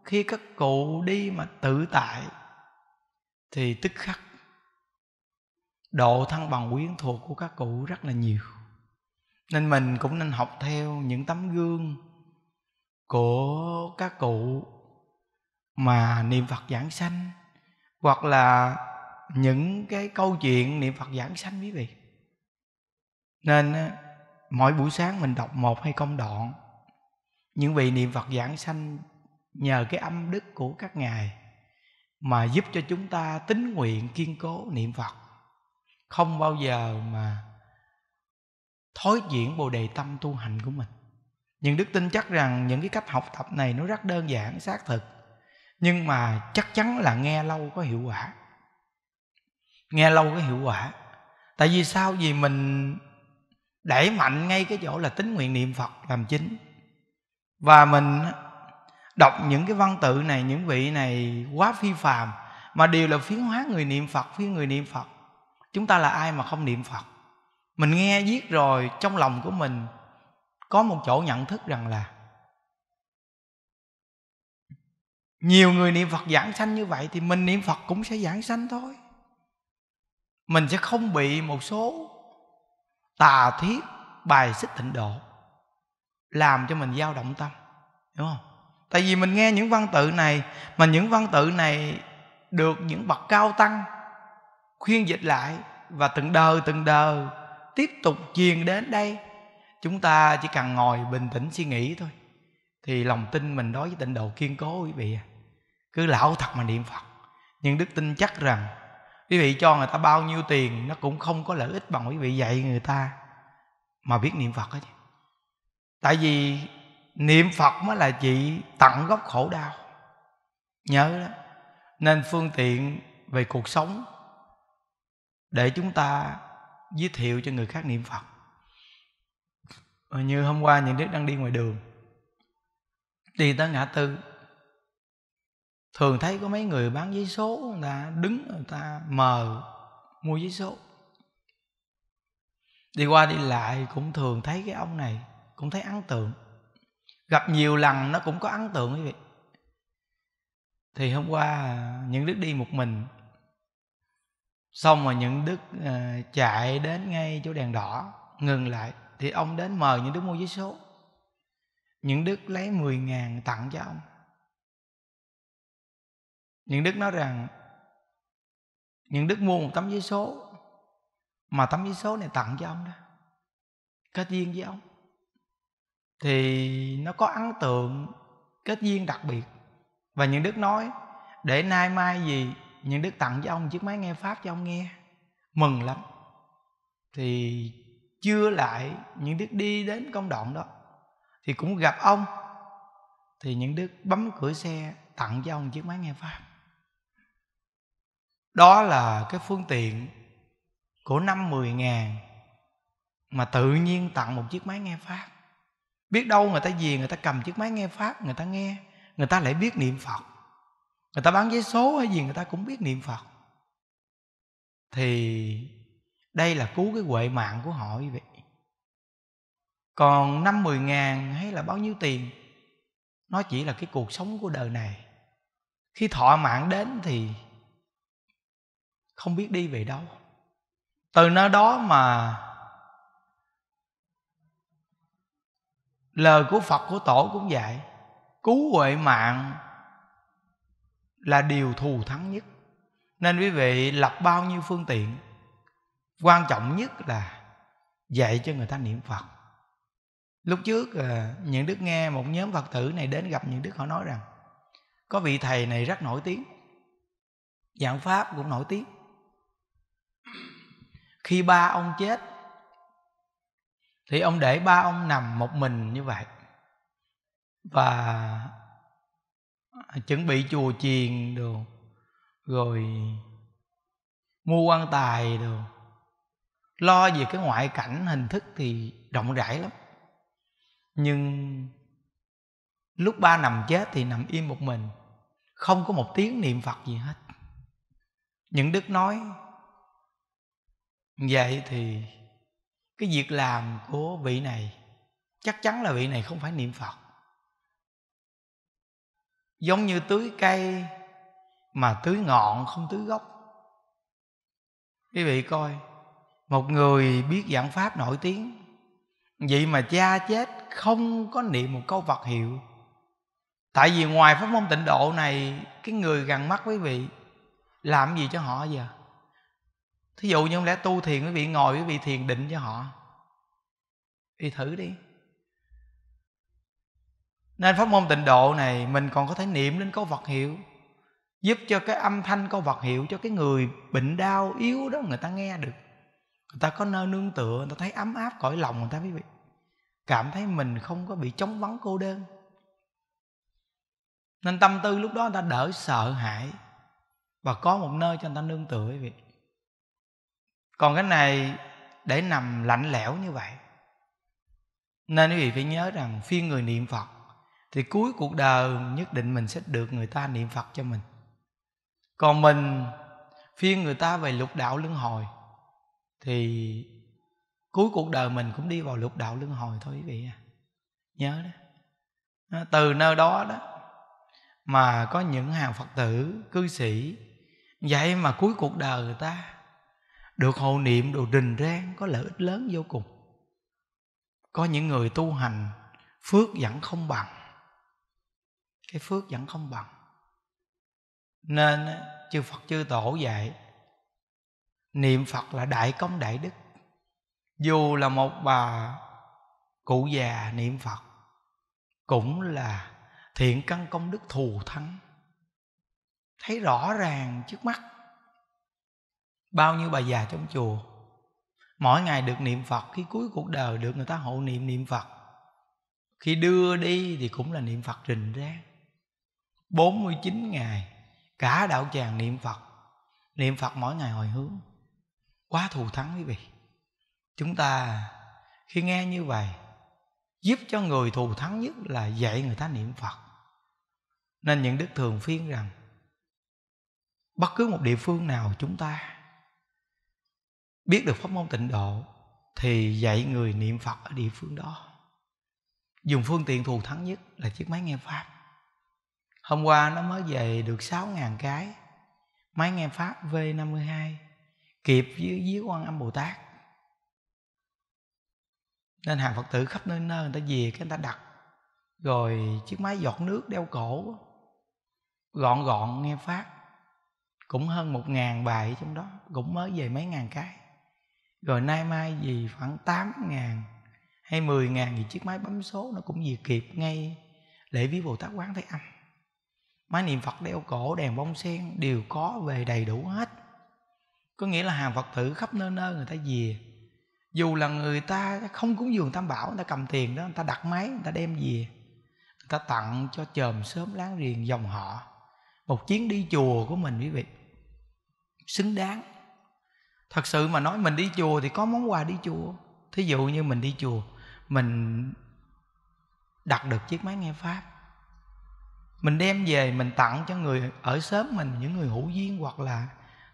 khi các cụ đi mà tự tại thì tức khắc độ thân bằng quyến thuộc của các cụ rất là nhiều nên mình cũng nên học theo những tấm gương của các cụ mà niệm phật giảng sanh hoặc là những cái câu chuyện niệm phật giảng sanh quý vị nên mỗi buổi sáng mình đọc một hay công đoạn những vị niệm phật giảng sanh nhờ cái âm đức của các ngài mà giúp cho chúng ta tính nguyện kiên cố niệm phật không bao giờ mà thối chuyển bồ đề tâm tu hành của mình nhưng đức tin chắc rằng những cái cách học tập này nó rất đơn giản xác thực nhưng mà chắc chắn là nghe lâu có hiệu quả nghe lâu có hiệu quả tại vì sao vì mình đẩy mạnh ngay cái chỗ là tính nguyện niệm phật làm chính và mình đọc những cái văn tự này những vị này quá phi phàm mà đều là phiến hóa người niệm phật phiến người niệm phật chúng ta là ai mà không niệm phật mình nghe viết rồi trong lòng của mình có một chỗ nhận thức rằng là nhiều người niệm phật giảng sanh như vậy thì mình niệm phật cũng sẽ giảng sanh thôi mình sẽ không bị một số tà thuyết bài xích tịnh độ làm cho mình dao động tâm đúng không tại vì mình nghe những văn tự này mà những văn tự này được những bậc cao tăng khuyên dịch lại và từng đời từng đời tiếp tục truyền đến đây chúng ta chỉ cần ngồi bình tĩnh suy nghĩ thôi thì lòng tin mình đối với tịnh độ kiên cố quý vị à. cứ lão thật mà niệm phật nhưng đức tin chắc rằng quý vị cho người ta bao nhiêu tiền nó cũng không có lợi ích bằng quý vị dạy người ta mà biết niệm phật hết tại vì niệm phật mới là chị tặng gốc khổ đau nhớ đó nên phương tiện về cuộc sống để chúng ta giới thiệu cho người khác niệm phật như hôm qua những đứa đang đi ngoài đường đi tới ngã tư thường thấy có mấy người bán giấy số người ta đứng người ta mờ mua giấy số đi qua đi lại cũng thường thấy cái ông này cũng thấy ấn tượng gặp nhiều lần nó cũng có ấn tượng quý vị thì hôm qua những đức đi một mình xong rồi những đức ờ, chạy đến ngay chỗ đèn đỏ ngừng lại thì ông đến mời những đức mua giấy số những đức lấy 10 ngàn tặng cho ông những đức nói rằng những đức mua một tấm giấy số mà tấm giấy số này tặng cho ông đó kết duyên với ông thì nó có ấn tượng kết duyên đặc biệt và những đức nói để nay mai gì những đức tặng cho ông chiếc máy nghe pháp cho ông nghe mừng lắm thì chưa lại những đức đi đến công đoạn đó thì cũng gặp ông thì những đức bấm cửa xe tặng cho ông chiếc máy nghe pháp đó là cái phương tiện của năm mười ngàn mà tự nhiên tặng một chiếc máy nghe pháp biết đâu người ta gì người ta cầm chiếc máy nghe pháp người ta nghe người ta lại biết niệm phật người ta bán giấy số hay gì người ta cũng biết niệm phật thì đây là cứu cái huệ mạng của họ quý vị còn năm mười ngàn hay là bao nhiêu tiền nó chỉ là cái cuộc sống của đời này khi thọ mạng đến thì không biết đi về đâu từ nơi đó mà lời của phật của tổ cũng vậy cứu huệ mạng là điều thù thắng nhất nên quý vị lập bao nhiêu phương tiện quan trọng nhất là dạy cho người ta niệm phật lúc trước ờ, những đức nghe một nhóm phật tử này đến gặp những đức họ nói rằng có vị thầy này rất nổi tiếng giảng pháp cũng nổi tiếng khi ba ông chết thì ông để ba ông nằm một mình như vậy và chuẩn bị chùa chiền đồ rồi mua quan tài đồ lo về cái ngoại cảnh hình thức thì rộng rãi lắm nhưng lúc ba nằm chết thì nằm im một mình không có một tiếng niệm phật gì hết những đức nói vậy thì cái việc làm của vị này chắc chắn là vị này không phải niệm phật giống như tưới cây mà tưới ngọn không tưới gốc quý vị coi một người biết giảng pháp nổi tiếng vậy mà cha chết không có niệm một câu Phật hiệu tại vì ngoài pháp môn tịnh độ này cái người gần mắt quý vị làm gì cho họ giờ thí dụ như không lẽ tu thiền quý vị ngồi quý vị thiền định cho họ đi thử đi nên pháp môn tịnh độ này mình còn có thể niệm đến câu vật hiệu giúp cho cái âm thanh câu vật hiệu cho cái người bệnh đau yếu đó người ta nghe được người ta có nơi nương tựa người ta thấy ấm áp cõi lòng người ta quý vị cảm thấy mình không có bị chống vắng cô đơn nên tâm tư lúc đó người ta đỡ sợ hãi và có một nơi cho người ta nương tựa quý vị còn cái này để nằm lạnh lẽo như vậy nên quý vị phải nhớ rằng phiên người niệm phật thì cuối cuộc đời nhất định mình sẽ được người ta niệm phật cho mình còn mình phiên người ta về lục đạo luân hồi thì cuối cuộc đời mình cũng đi vào lục đạo luân hồi thôi quý vị à nhớ đó từ nơi đó đó mà có những hàng phật tử cư sĩ vậy mà cuối cuộc đời người ta được hộ niệm đồ rình rang có lợi ích lớn vô cùng có những người tu hành phước vẫn không bằng cái phước vẫn không bằng nên chư phật chư tổ dạy niệm phật là đại công đại đức dù là một bà cụ già niệm phật cũng là thiện căn công đức thù thắng thấy rõ ràng trước mắt bao nhiêu bà già trong chùa mỗi ngày được niệm phật khi cuối cuộc đời được người ta hộ niệm niệm phật khi đưa đi thì cũng là niệm phật rình ra 49 ngày cả đạo tràng niệm phật niệm phật mỗi ngày hồi hướng quá thù thắng quý vị chúng ta khi nghe như vậy giúp cho người thù thắng nhất là dạy người ta niệm phật nên những đức thường phiên rằng bất cứ một địa phương nào chúng ta biết được pháp môn tịnh độ thì dạy người niệm phật ở địa phương đó dùng phương tiện thù thắng nhất là chiếc máy nghe pháp hôm qua nó mới về được 6.000 cái máy nghe pháp V52 kịp với dưới quan âm Bồ Tát nên hàng Phật tử khắp nơi nơi người ta về cái người ta đặt rồi chiếc máy giọt nước đeo cổ gọn gọn nghe pháp cũng hơn một ngàn bài trong đó cũng mới về mấy ngàn cái rồi nay mai gì khoảng 8 ngàn hay 10 ngàn thì chiếc máy bấm số nó cũng diệt kịp ngay lễ viếng Bồ Tát Quán Thế Âm máy niệm Phật đeo cổ đèn bông sen đều có về đầy đủ hết có nghĩa là hàng Phật tử khắp nơi nơi người ta về dù là người ta không cúng dường tam bảo người ta cầm tiền đó người ta đặt máy người ta đem về người ta tặng cho chòm sớm láng riền dòng họ một chuyến đi chùa của mình quý vị xứng đáng thật sự mà nói mình đi chùa thì có món quà đi chùa thí dụ như mình đi chùa mình đặt được chiếc máy nghe pháp mình đem về mình tặng cho người ở sớm mình những người hữu duyên hoặc là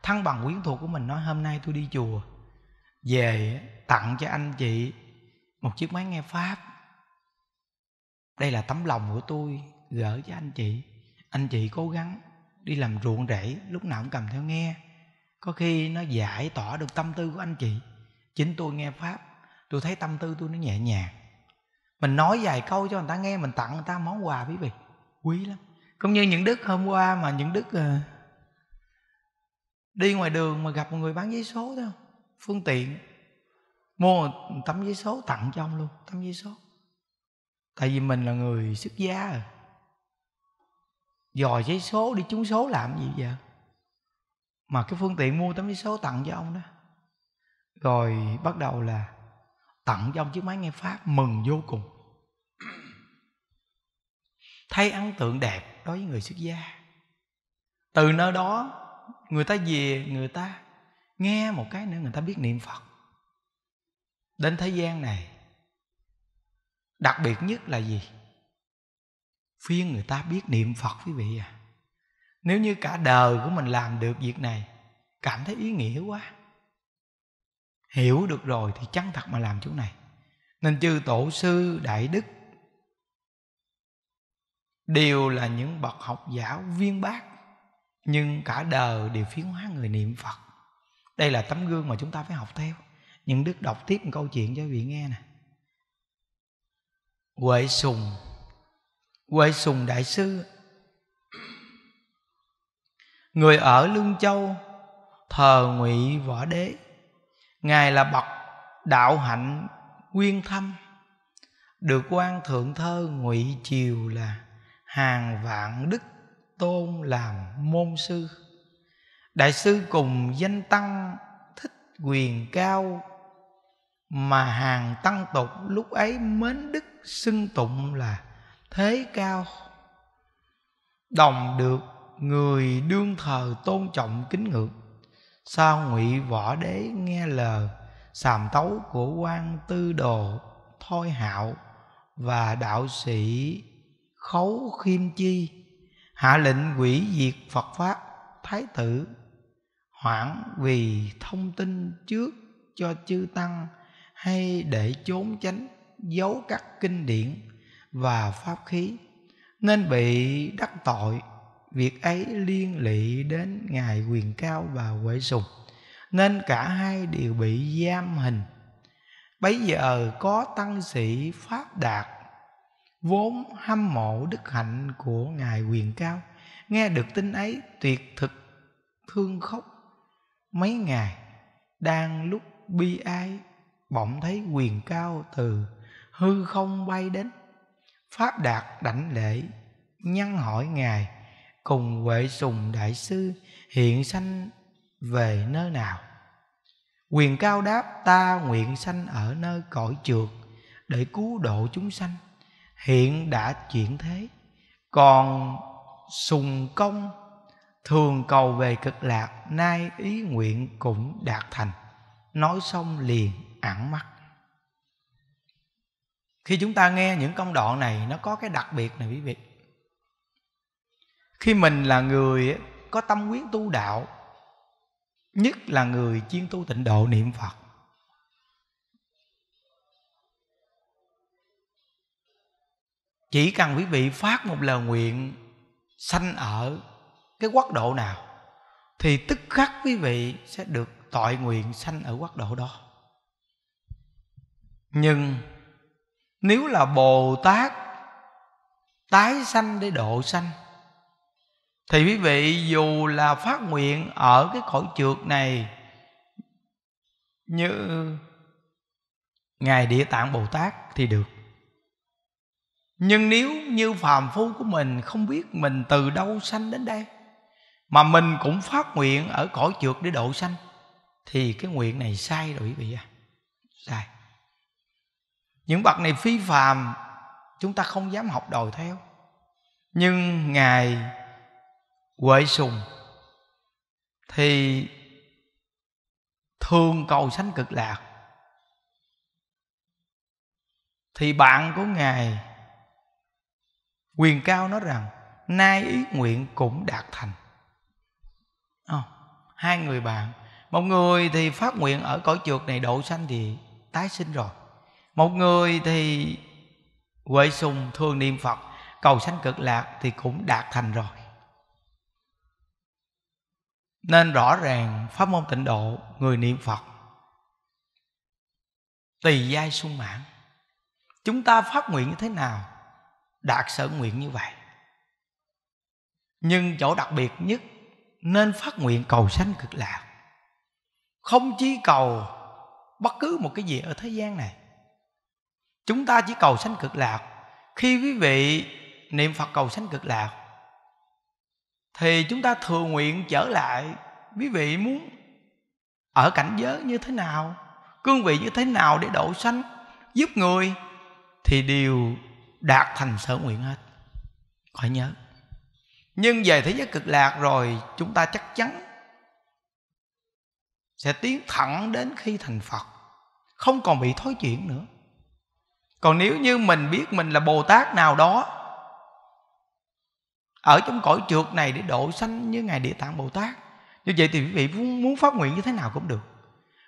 thân bằng quyến thuộc của mình nói hôm nay tôi đi chùa về tặng cho anh chị một chiếc máy nghe pháp đây là tấm lòng của tôi gửi cho anh chị anh chị cố gắng đi làm ruộng rẫy lúc nào cũng cầm theo nghe có khi nó giải tỏa được tâm tư của anh chị chính tôi nghe pháp tôi thấy tâm tư tôi nó nhẹ nhàng mình nói vài câu cho người ta nghe mình tặng người ta món quà quý vị quý lắm cũng như những đức hôm qua mà những đức ờ, đi ngoài đường mà gặp một người bán giấy số đó phương tiện mua một tấm giấy số tặng cho ông luôn tấm giấy số tại vì mình là người xuất gia rồi dò giấy số đi trúng số làm gì vậy? mà cái phương tiện mua 86 tặng cho ông đó rồi bắt đầu là tặng cho ông chiếc máy nghe pháp mừng vô cùng thấy ấn tượng đẹp đối với người xuất gia từ nơi đó người ta về người ta nghe một cái nữa người ta biết niệm phật đến thế gian này đặc biệt nhất là gì phiên người ta biết niệm phật quý vị à nếu như cả đời của mình làm được việc này cảm thấy ý nghĩa quá hiểu được rồi thì chắn thật mà làm chỗ này nên chư tổ sư đại đức đều là những bậc học giả viên bác nhưng cả đời đều phiến hóa người niệm phật đây là tấm gương mà chúng ta phải học theo những đức đọc tiếp một câu chuyện cho vị nghe nè huệ sùng huệ sùng đại sư người ở lương châu thờ ngụy võ đế ngài là bậc đạo hạnh nguyên thâm được quan thượng thơ ngụy triều là hàng vạn đức tôn làm môn sư đại sư cùng danh tăng thích quyền cao mà hàng tăng tục lúc ấy mến đức xưng tụng là thế cao đồng được người đương thờ tôn trọng kính ngưỡng sao ngụy võ đế nghe lời sàm tấu của quan tư đồ thôi hạo và đạo sĩ khấu khiêm chi hạ lệnh quỷ diệt phật pháp thái tử hoãn vì thông tin trước cho chư tăng hay để trốn tránh giấu các kinh điển và pháp khí nên bị đắc tội việc ấy liên lụy đến ngài quyền cao và huệ sùng nên cả hai đều bị giam hình bấy giờ có tăng sĩ pháp đạt vốn hâm mộ đức hạnh của ngài quyền cao nghe được tin ấy tuyệt thực thương khóc mấy ngày đang lúc bi ai bỗng thấy quyền cao từ hư không bay đến pháp đạt đảnh lễ nhân hỏi ngài cùng Huệ Sùng Đại Sư hiện sanh về nơi nào? Quyền cao đáp ta nguyện sanh ở nơi cõi trượt để cứu độ chúng sanh. Hiện đã chuyển thế, còn sùng công thường cầu về cực lạc nay ý nguyện cũng đạt thành nói xong liền ẩn mắt khi chúng ta nghe những công đoạn này nó có cái đặc biệt này quý vị khi mình là người có tâm quyết tu đạo nhất là người chuyên tu tịnh độ niệm phật chỉ cần quý vị phát một lời nguyện sanh ở cái quốc độ nào thì tức khắc quý vị sẽ được tội nguyện sanh ở quốc độ đó nhưng nếu là bồ tát tái sanh để độ sanh thì quý vị dù là phát nguyện ở cái cõi trượt này như ngài địa tạng bồ tát thì được nhưng nếu như phàm phu của mình không biết mình từ đâu sanh đến đây mà mình cũng phát nguyện ở cõi trượt để độ sanh thì cái nguyện này sai rồi quý vị à sai những bậc này phi phàm chúng ta không dám học đòi theo nhưng ngài huệ sùng thì thương cầu sanh cực lạc thì bạn của ngài quyền cao nói rằng nay ý nguyện cũng đạt thành à, hai người bạn một người thì phát nguyện ở cõi trượt này độ sanh thì tái sinh rồi một người thì huệ sùng thường niệm phật cầu sanh cực lạc thì cũng đạt thành rồi nên rõ ràng pháp môn tịnh độ người niệm phật tùy giai sung mãn chúng ta phát nguyện như thế nào đạt sở nguyện như vậy nhưng chỗ đặc biệt nhất nên phát nguyện cầu sanh cực lạc không chỉ cầu bất cứ một cái gì ở thế gian này chúng ta chỉ cầu sanh cực lạc khi quý vị niệm phật cầu sanh cực lạc thì chúng ta thừa nguyện trở lại quý vị muốn ở cảnh giới như thế nào cương vị như thế nào để độ sanh giúp người thì đều đạt thành sở nguyện hết khỏi nhớ nhưng về thế giới cực lạc rồi chúng ta chắc chắn sẽ tiến thẳng đến khi thành phật không còn bị thối chuyển nữa còn nếu như mình biết mình là bồ tát nào đó ở trong cõi trượt này để độ sanh như ngài địa tạng bồ tát như vậy thì quý vị muốn, phát nguyện như thế nào cũng được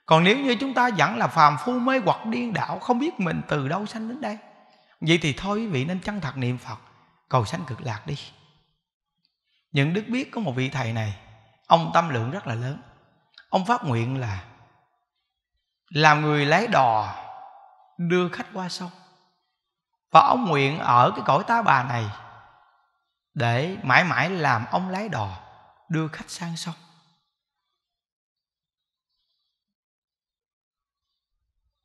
còn nếu như chúng ta vẫn là phàm phu mê hoặc điên đảo không biết mình từ đâu sanh đến đây vậy thì thôi quý vị nên chân thật niệm phật cầu sanh cực lạc đi những đức biết có một vị thầy này ông tâm lượng rất là lớn ông phát nguyện là làm người lái đò đưa khách qua sông và ông nguyện ở cái cõi tá bà này để mãi mãi làm ông lái đò đưa khách sang sông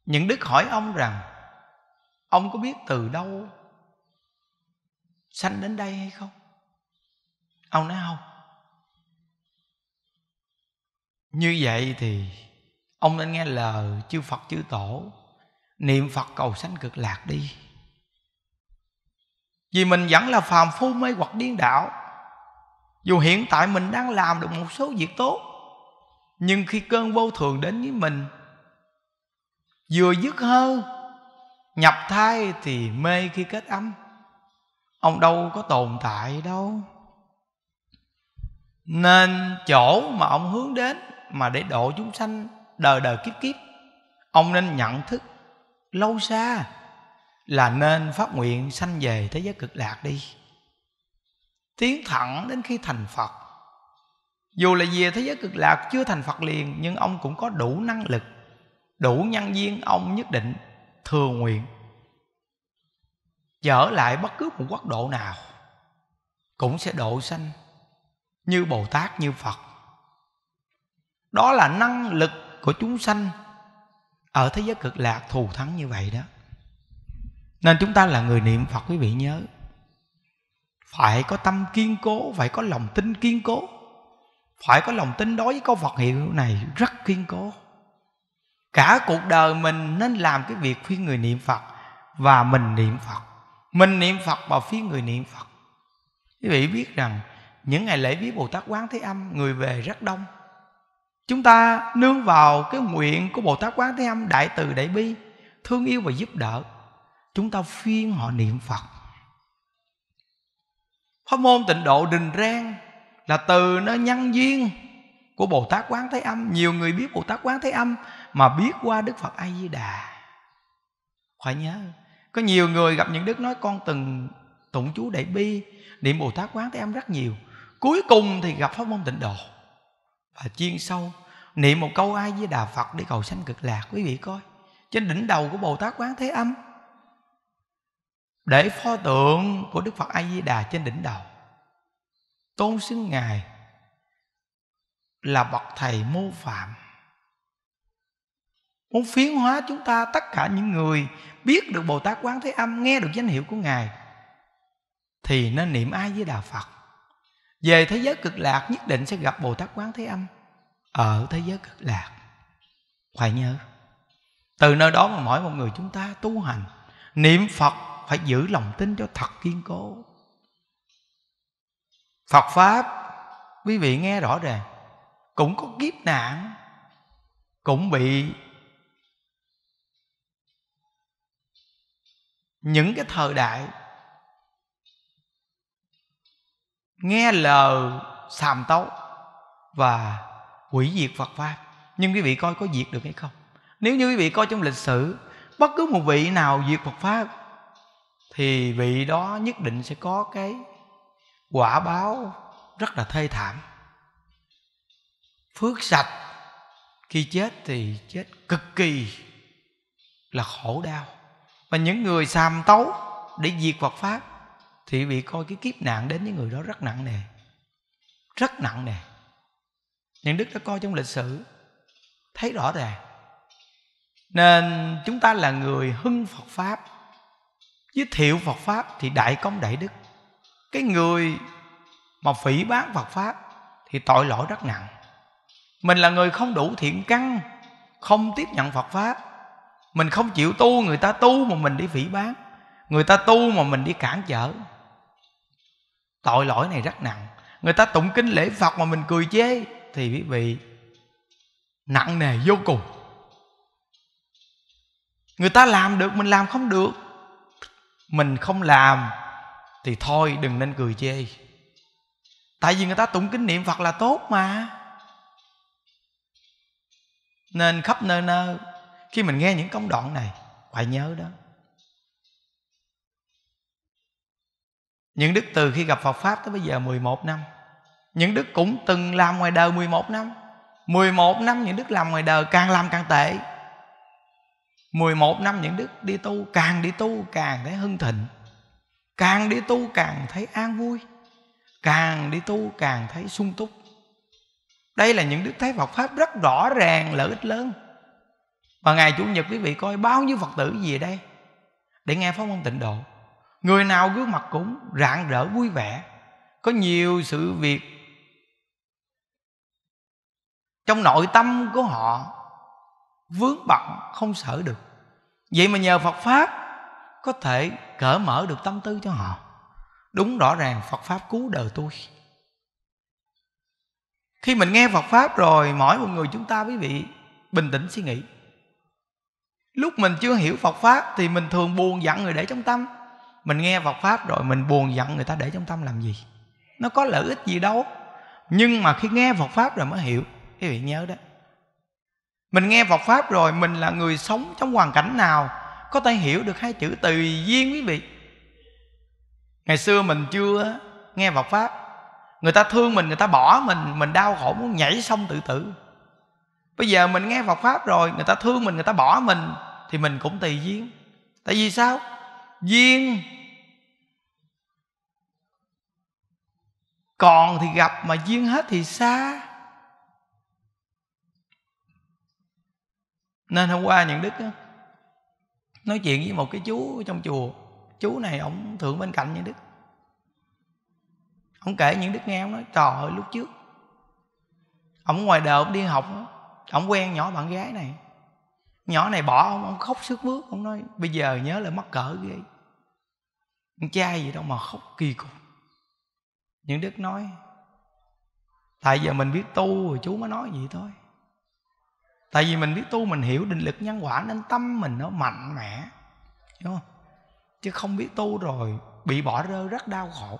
những đức hỏi ông rằng ông có biết từ đâu sanh đến đây hay không ông nói không như vậy thì ông nên nghe lời chư phật chư tổ niệm phật cầu sanh cực lạc đi vì mình vẫn là phàm phu mê hoặc điên đạo dù hiện tại mình đang làm được một số việc tốt nhưng khi cơn vô thường đến với mình vừa dứt hơ nhập thai thì mê khi kết âm ông đâu có tồn tại đâu nên chỗ mà ông hướng đến mà để độ chúng sanh đời đời kiếp kiếp ông nên nhận thức lâu xa là nên phát nguyện sanh về thế giới cực lạc đi tiến thẳng đến khi thành phật dù là về thế giới cực lạc chưa thành phật liền nhưng ông cũng có đủ năng lực đủ nhân viên ông nhất định thừa nguyện trở lại bất cứ một quốc độ nào cũng sẽ độ sanh như bồ tát như phật đó là năng lực của chúng sanh ở thế giới cực lạc thù thắng như vậy đó nên chúng ta là người niệm Phật quý vị nhớ Phải có tâm kiên cố Phải có lòng tin kiên cố Phải có lòng tin đối với câu Phật hiệu này Rất kiên cố Cả cuộc đời mình nên làm cái việc khuyên người niệm Phật Và mình niệm Phật Mình niệm Phật và phía người niệm Phật Quý vị biết rằng Những ngày lễ viếng Bồ Tát Quán Thế Âm Người về rất đông Chúng ta nương vào cái nguyện của Bồ Tát Quán Thế Âm Đại Từ Đại Bi Thương yêu và giúp đỡ chúng ta phiên họ niệm phật pháp môn tịnh độ đình rang là từ nó nhân duyên của bồ tát quán thế âm nhiều người biết bồ tát quán thế âm mà biết qua đức phật a di đà phải nhớ có nhiều người gặp những đức nói con từng tụng chú đại bi niệm bồ tát quán thế âm rất nhiều cuối cùng thì gặp pháp môn tịnh độ và chuyên sâu niệm một câu ai với đà phật để cầu sanh cực lạc quý vị coi trên đỉnh đầu của bồ tát quán thế âm để pho tượng của Đức Phật A Di Đà trên đỉnh đầu tôn xưng ngài là bậc thầy mô phạm muốn phiến hóa chúng ta tất cả những người biết được Bồ Tát Quán Thế Âm nghe được danh hiệu của ngài thì nên niệm ai với Đà Phật về thế giới cực lạc nhất định sẽ gặp Bồ Tát Quán Thế Âm ở thế giới cực lạc phải nhớ từ nơi đó mà mỗi một người chúng ta tu hành niệm Phật phải giữ lòng tin cho thật kiên cố phật pháp quý vị nghe rõ ràng cũng có kiếp nạn cũng bị những cái thời đại nghe lờ sàm tấu và hủy diệt phật pháp nhưng quý vị coi có diệt được hay không nếu như quý vị coi trong lịch sử bất cứ một vị nào diệt phật pháp thì vị đó nhất định sẽ có cái quả báo rất là thê thảm phước sạch khi chết thì chết cực kỳ là khổ đau và những người xàm tấu để diệt Phật pháp thì bị coi cái kiếp nạn đến với người đó rất nặng nề rất nặng nề những đức đã coi trong lịch sử thấy rõ ràng nên chúng ta là người hưng Phật pháp giới thiệu Phật pháp thì đại công đại đức cái người mà phỉ bán Phật pháp thì tội lỗi rất nặng mình là người không đủ thiện căn không tiếp nhận Phật pháp mình không chịu tu người ta tu mà mình đi phỉ bán người ta tu mà mình đi cản trở tội lỗi này rất nặng người ta tụng kinh lễ Phật mà mình cười chế thì quý vị nặng nề vô cùng người ta làm được mình làm không được mình không làm thì thôi đừng nên cười chê tại vì người ta tụng kinh niệm phật là tốt mà nên khắp nơi nơi khi mình nghe những công đoạn này phải nhớ đó những đức từ khi gặp Phật Pháp tới bây giờ 11 năm Những đức cũng từng làm ngoài đời 11 năm 11 năm những đức làm ngoài đời càng làm càng tệ 11 năm những đức đi tu càng đi tu càng thấy hưng thịnh càng đi tu càng thấy an vui càng đi tu càng thấy sung túc đây là những đức thấy Phật pháp rất rõ ràng lợi ích lớn và ngày chủ nhật quý vị coi bao nhiêu Phật tử gì đây để nghe pháp môn tịnh độ người nào gương mặt cũng rạng rỡ vui vẻ có nhiều sự việc trong nội tâm của họ vướng bận không sợ được vậy mà nhờ phật pháp có thể cỡ mở được tâm tư cho họ đúng rõ ràng phật pháp cứu đời tôi khi mình nghe phật pháp rồi mỗi một người chúng ta quý vị bình tĩnh suy nghĩ lúc mình chưa hiểu phật pháp thì mình thường buồn giận người để trong tâm mình nghe phật pháp rồi mình buồn giận người ta để trong tâm làm gì nó có lợi ích gì đâu nhưng mà khi nghe phật pháp rồi mới hiểu quý vị nhớ đó mình nghe Phật pháp rồi mình là người sống trong hoàn cảnh nào có thể hiểu được hai chữ tùy duyên quý vị ngày xưa mình chưa nghe Phật pháp người ta thương mình người ta bỏ mình mình đau khổ muốn nhảy sông tự tử bây giờ mình nghe Phật pháp rồi người ta thương mình người ta bỏ mình thì mình cũng tùy duyên tại vì sao duyên còn thì gặp mà duyên hết thì xa nên hôm qua những đức nói chuyện với một cái chú trong chùa chú này ông thượng bên cạnh những đức ông kể những đức nghe ông nói trò ơi lúc trước ông ngoài đời ông đi học ông quen nhỏ bạn gái này nhỏ này bỏ ông ông khóc sức mướt ông nói bây giờ nhớ lại mắc cỡ ghê con trai gì đâu mà khóc kỳ cục những đức nói tại giờ mình biết tu rồi chú mới nói vậy thôi tại vì mình biết tu mình hiểu định lực nhân quả nên tâm mình nó mạnh mẽ đúng không chứ không biết tu rồi bị bỏ rơi rất đau khổ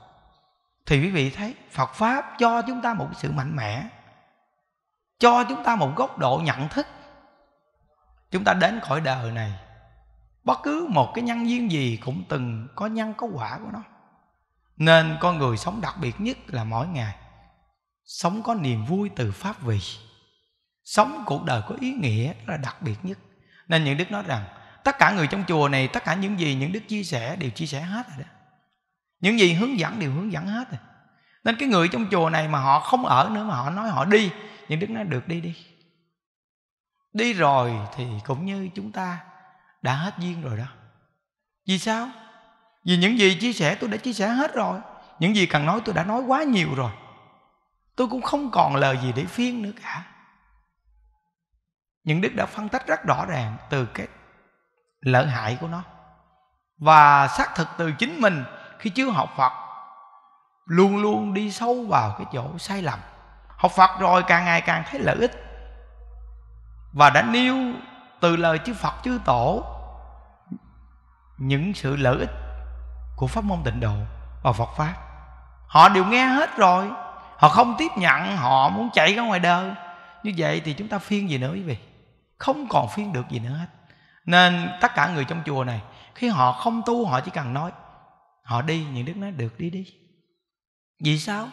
thì quý vị thấy phật pháp cho chúng ta một sự mạnh mẽ cho chúng ta một góc độ nhận thức chúng ta đến khỏi đời này bất cứ một cái nhân duyên gì cũng từng có nhân có quả của nó nên con người sống đặc biệt nhất là mỗi ngày sống có niềm vui từ pháp vị sống cuộc đời có ý nghĩa là đặc biệt nhất nên những đức nói rằng tất cả người trong chùa này tất cả những gì những đức chia sẻ đều chia sẻ hết rồi đó những gì hướng dẫn đều hướng dẫn hết rồi nên cái người trong chùa này mà họ không ở nữa mà họ nói họ đi những đức nói được đi đi đi rồi thì cũng như chúng ta đã hết duyên rồi đó vì sao vì những gì chia sẻ tôi đã chia sẻ hết rồi những gì cần nói tôi đã nói quá nhiều rồi tôi cũng không còn lời gì để phiên nữa cả những đức đã phân tích rất rõ ràng từ cái lợi hại của nó và xác thực từ chính mình khi chưa học phật luôn luôn đi sâu vào cái chỗ sai lầm học phật rồi càng ngày càng thấy lợi ích và đã nêu từ lời chư phật chư tổ những sự lợi ích của pháp môn tịnh độ và phật pháp họ đều nghe hết rồi họ không tiếp nhận họ muốn chạy ra ngoài đời như vậy thì chúng ta phiên gì nữa quý vị không còn phiên được gì nữa hết nên tất cả người trong chùa này khi họ không tu họ chỉ cần nói họ đi những đức nói được đi đi vì sao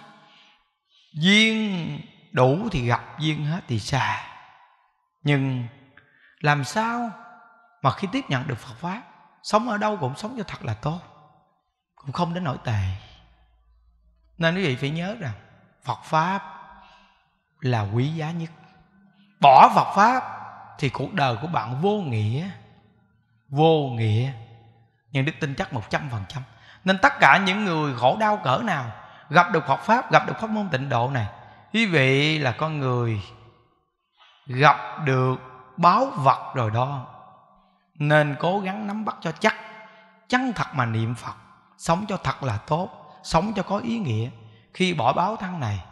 duyên đủ thì gặp duyên hết thì xà nhưng làm sao mà khi tiếp nhận được phật pháp sống ở đâu cũng sống cho thật là tốt cũng không đến nỗi tệ nên quý vị phải nhớ rằng phật pháp là quý giá nhất bỏ phật pháp thì cuộc đời của bạn vô nghĩa vô nghĩa nhưng đức tin chắc một trăm phần trăm nên tất cả những người khổ đau cỡ nào gặp được Phật pháp gặp được pháp môn tịnh độ này quý vị là con người gặp được báo vật rồi đó nên cố gắng nắm bắt cho chắc chân thật mà niệm phật sống cho thật là tốt sống cho có ý nghĩa khi bỏ báo thân này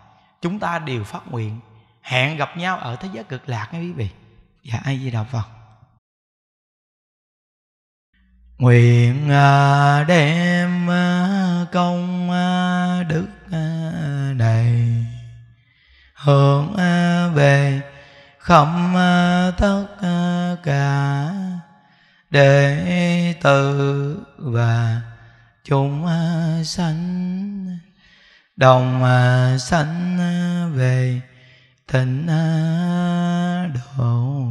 chúng ta đều phát nguyện hẹn gặp nhau ở thế giới cực lạc nha quý vị dạ ai di đà phật nguyện à, đem à, công à, đức này hướng về khẩm tất cả đệ tử và chúng sanh đồng sanh về khẩn á độ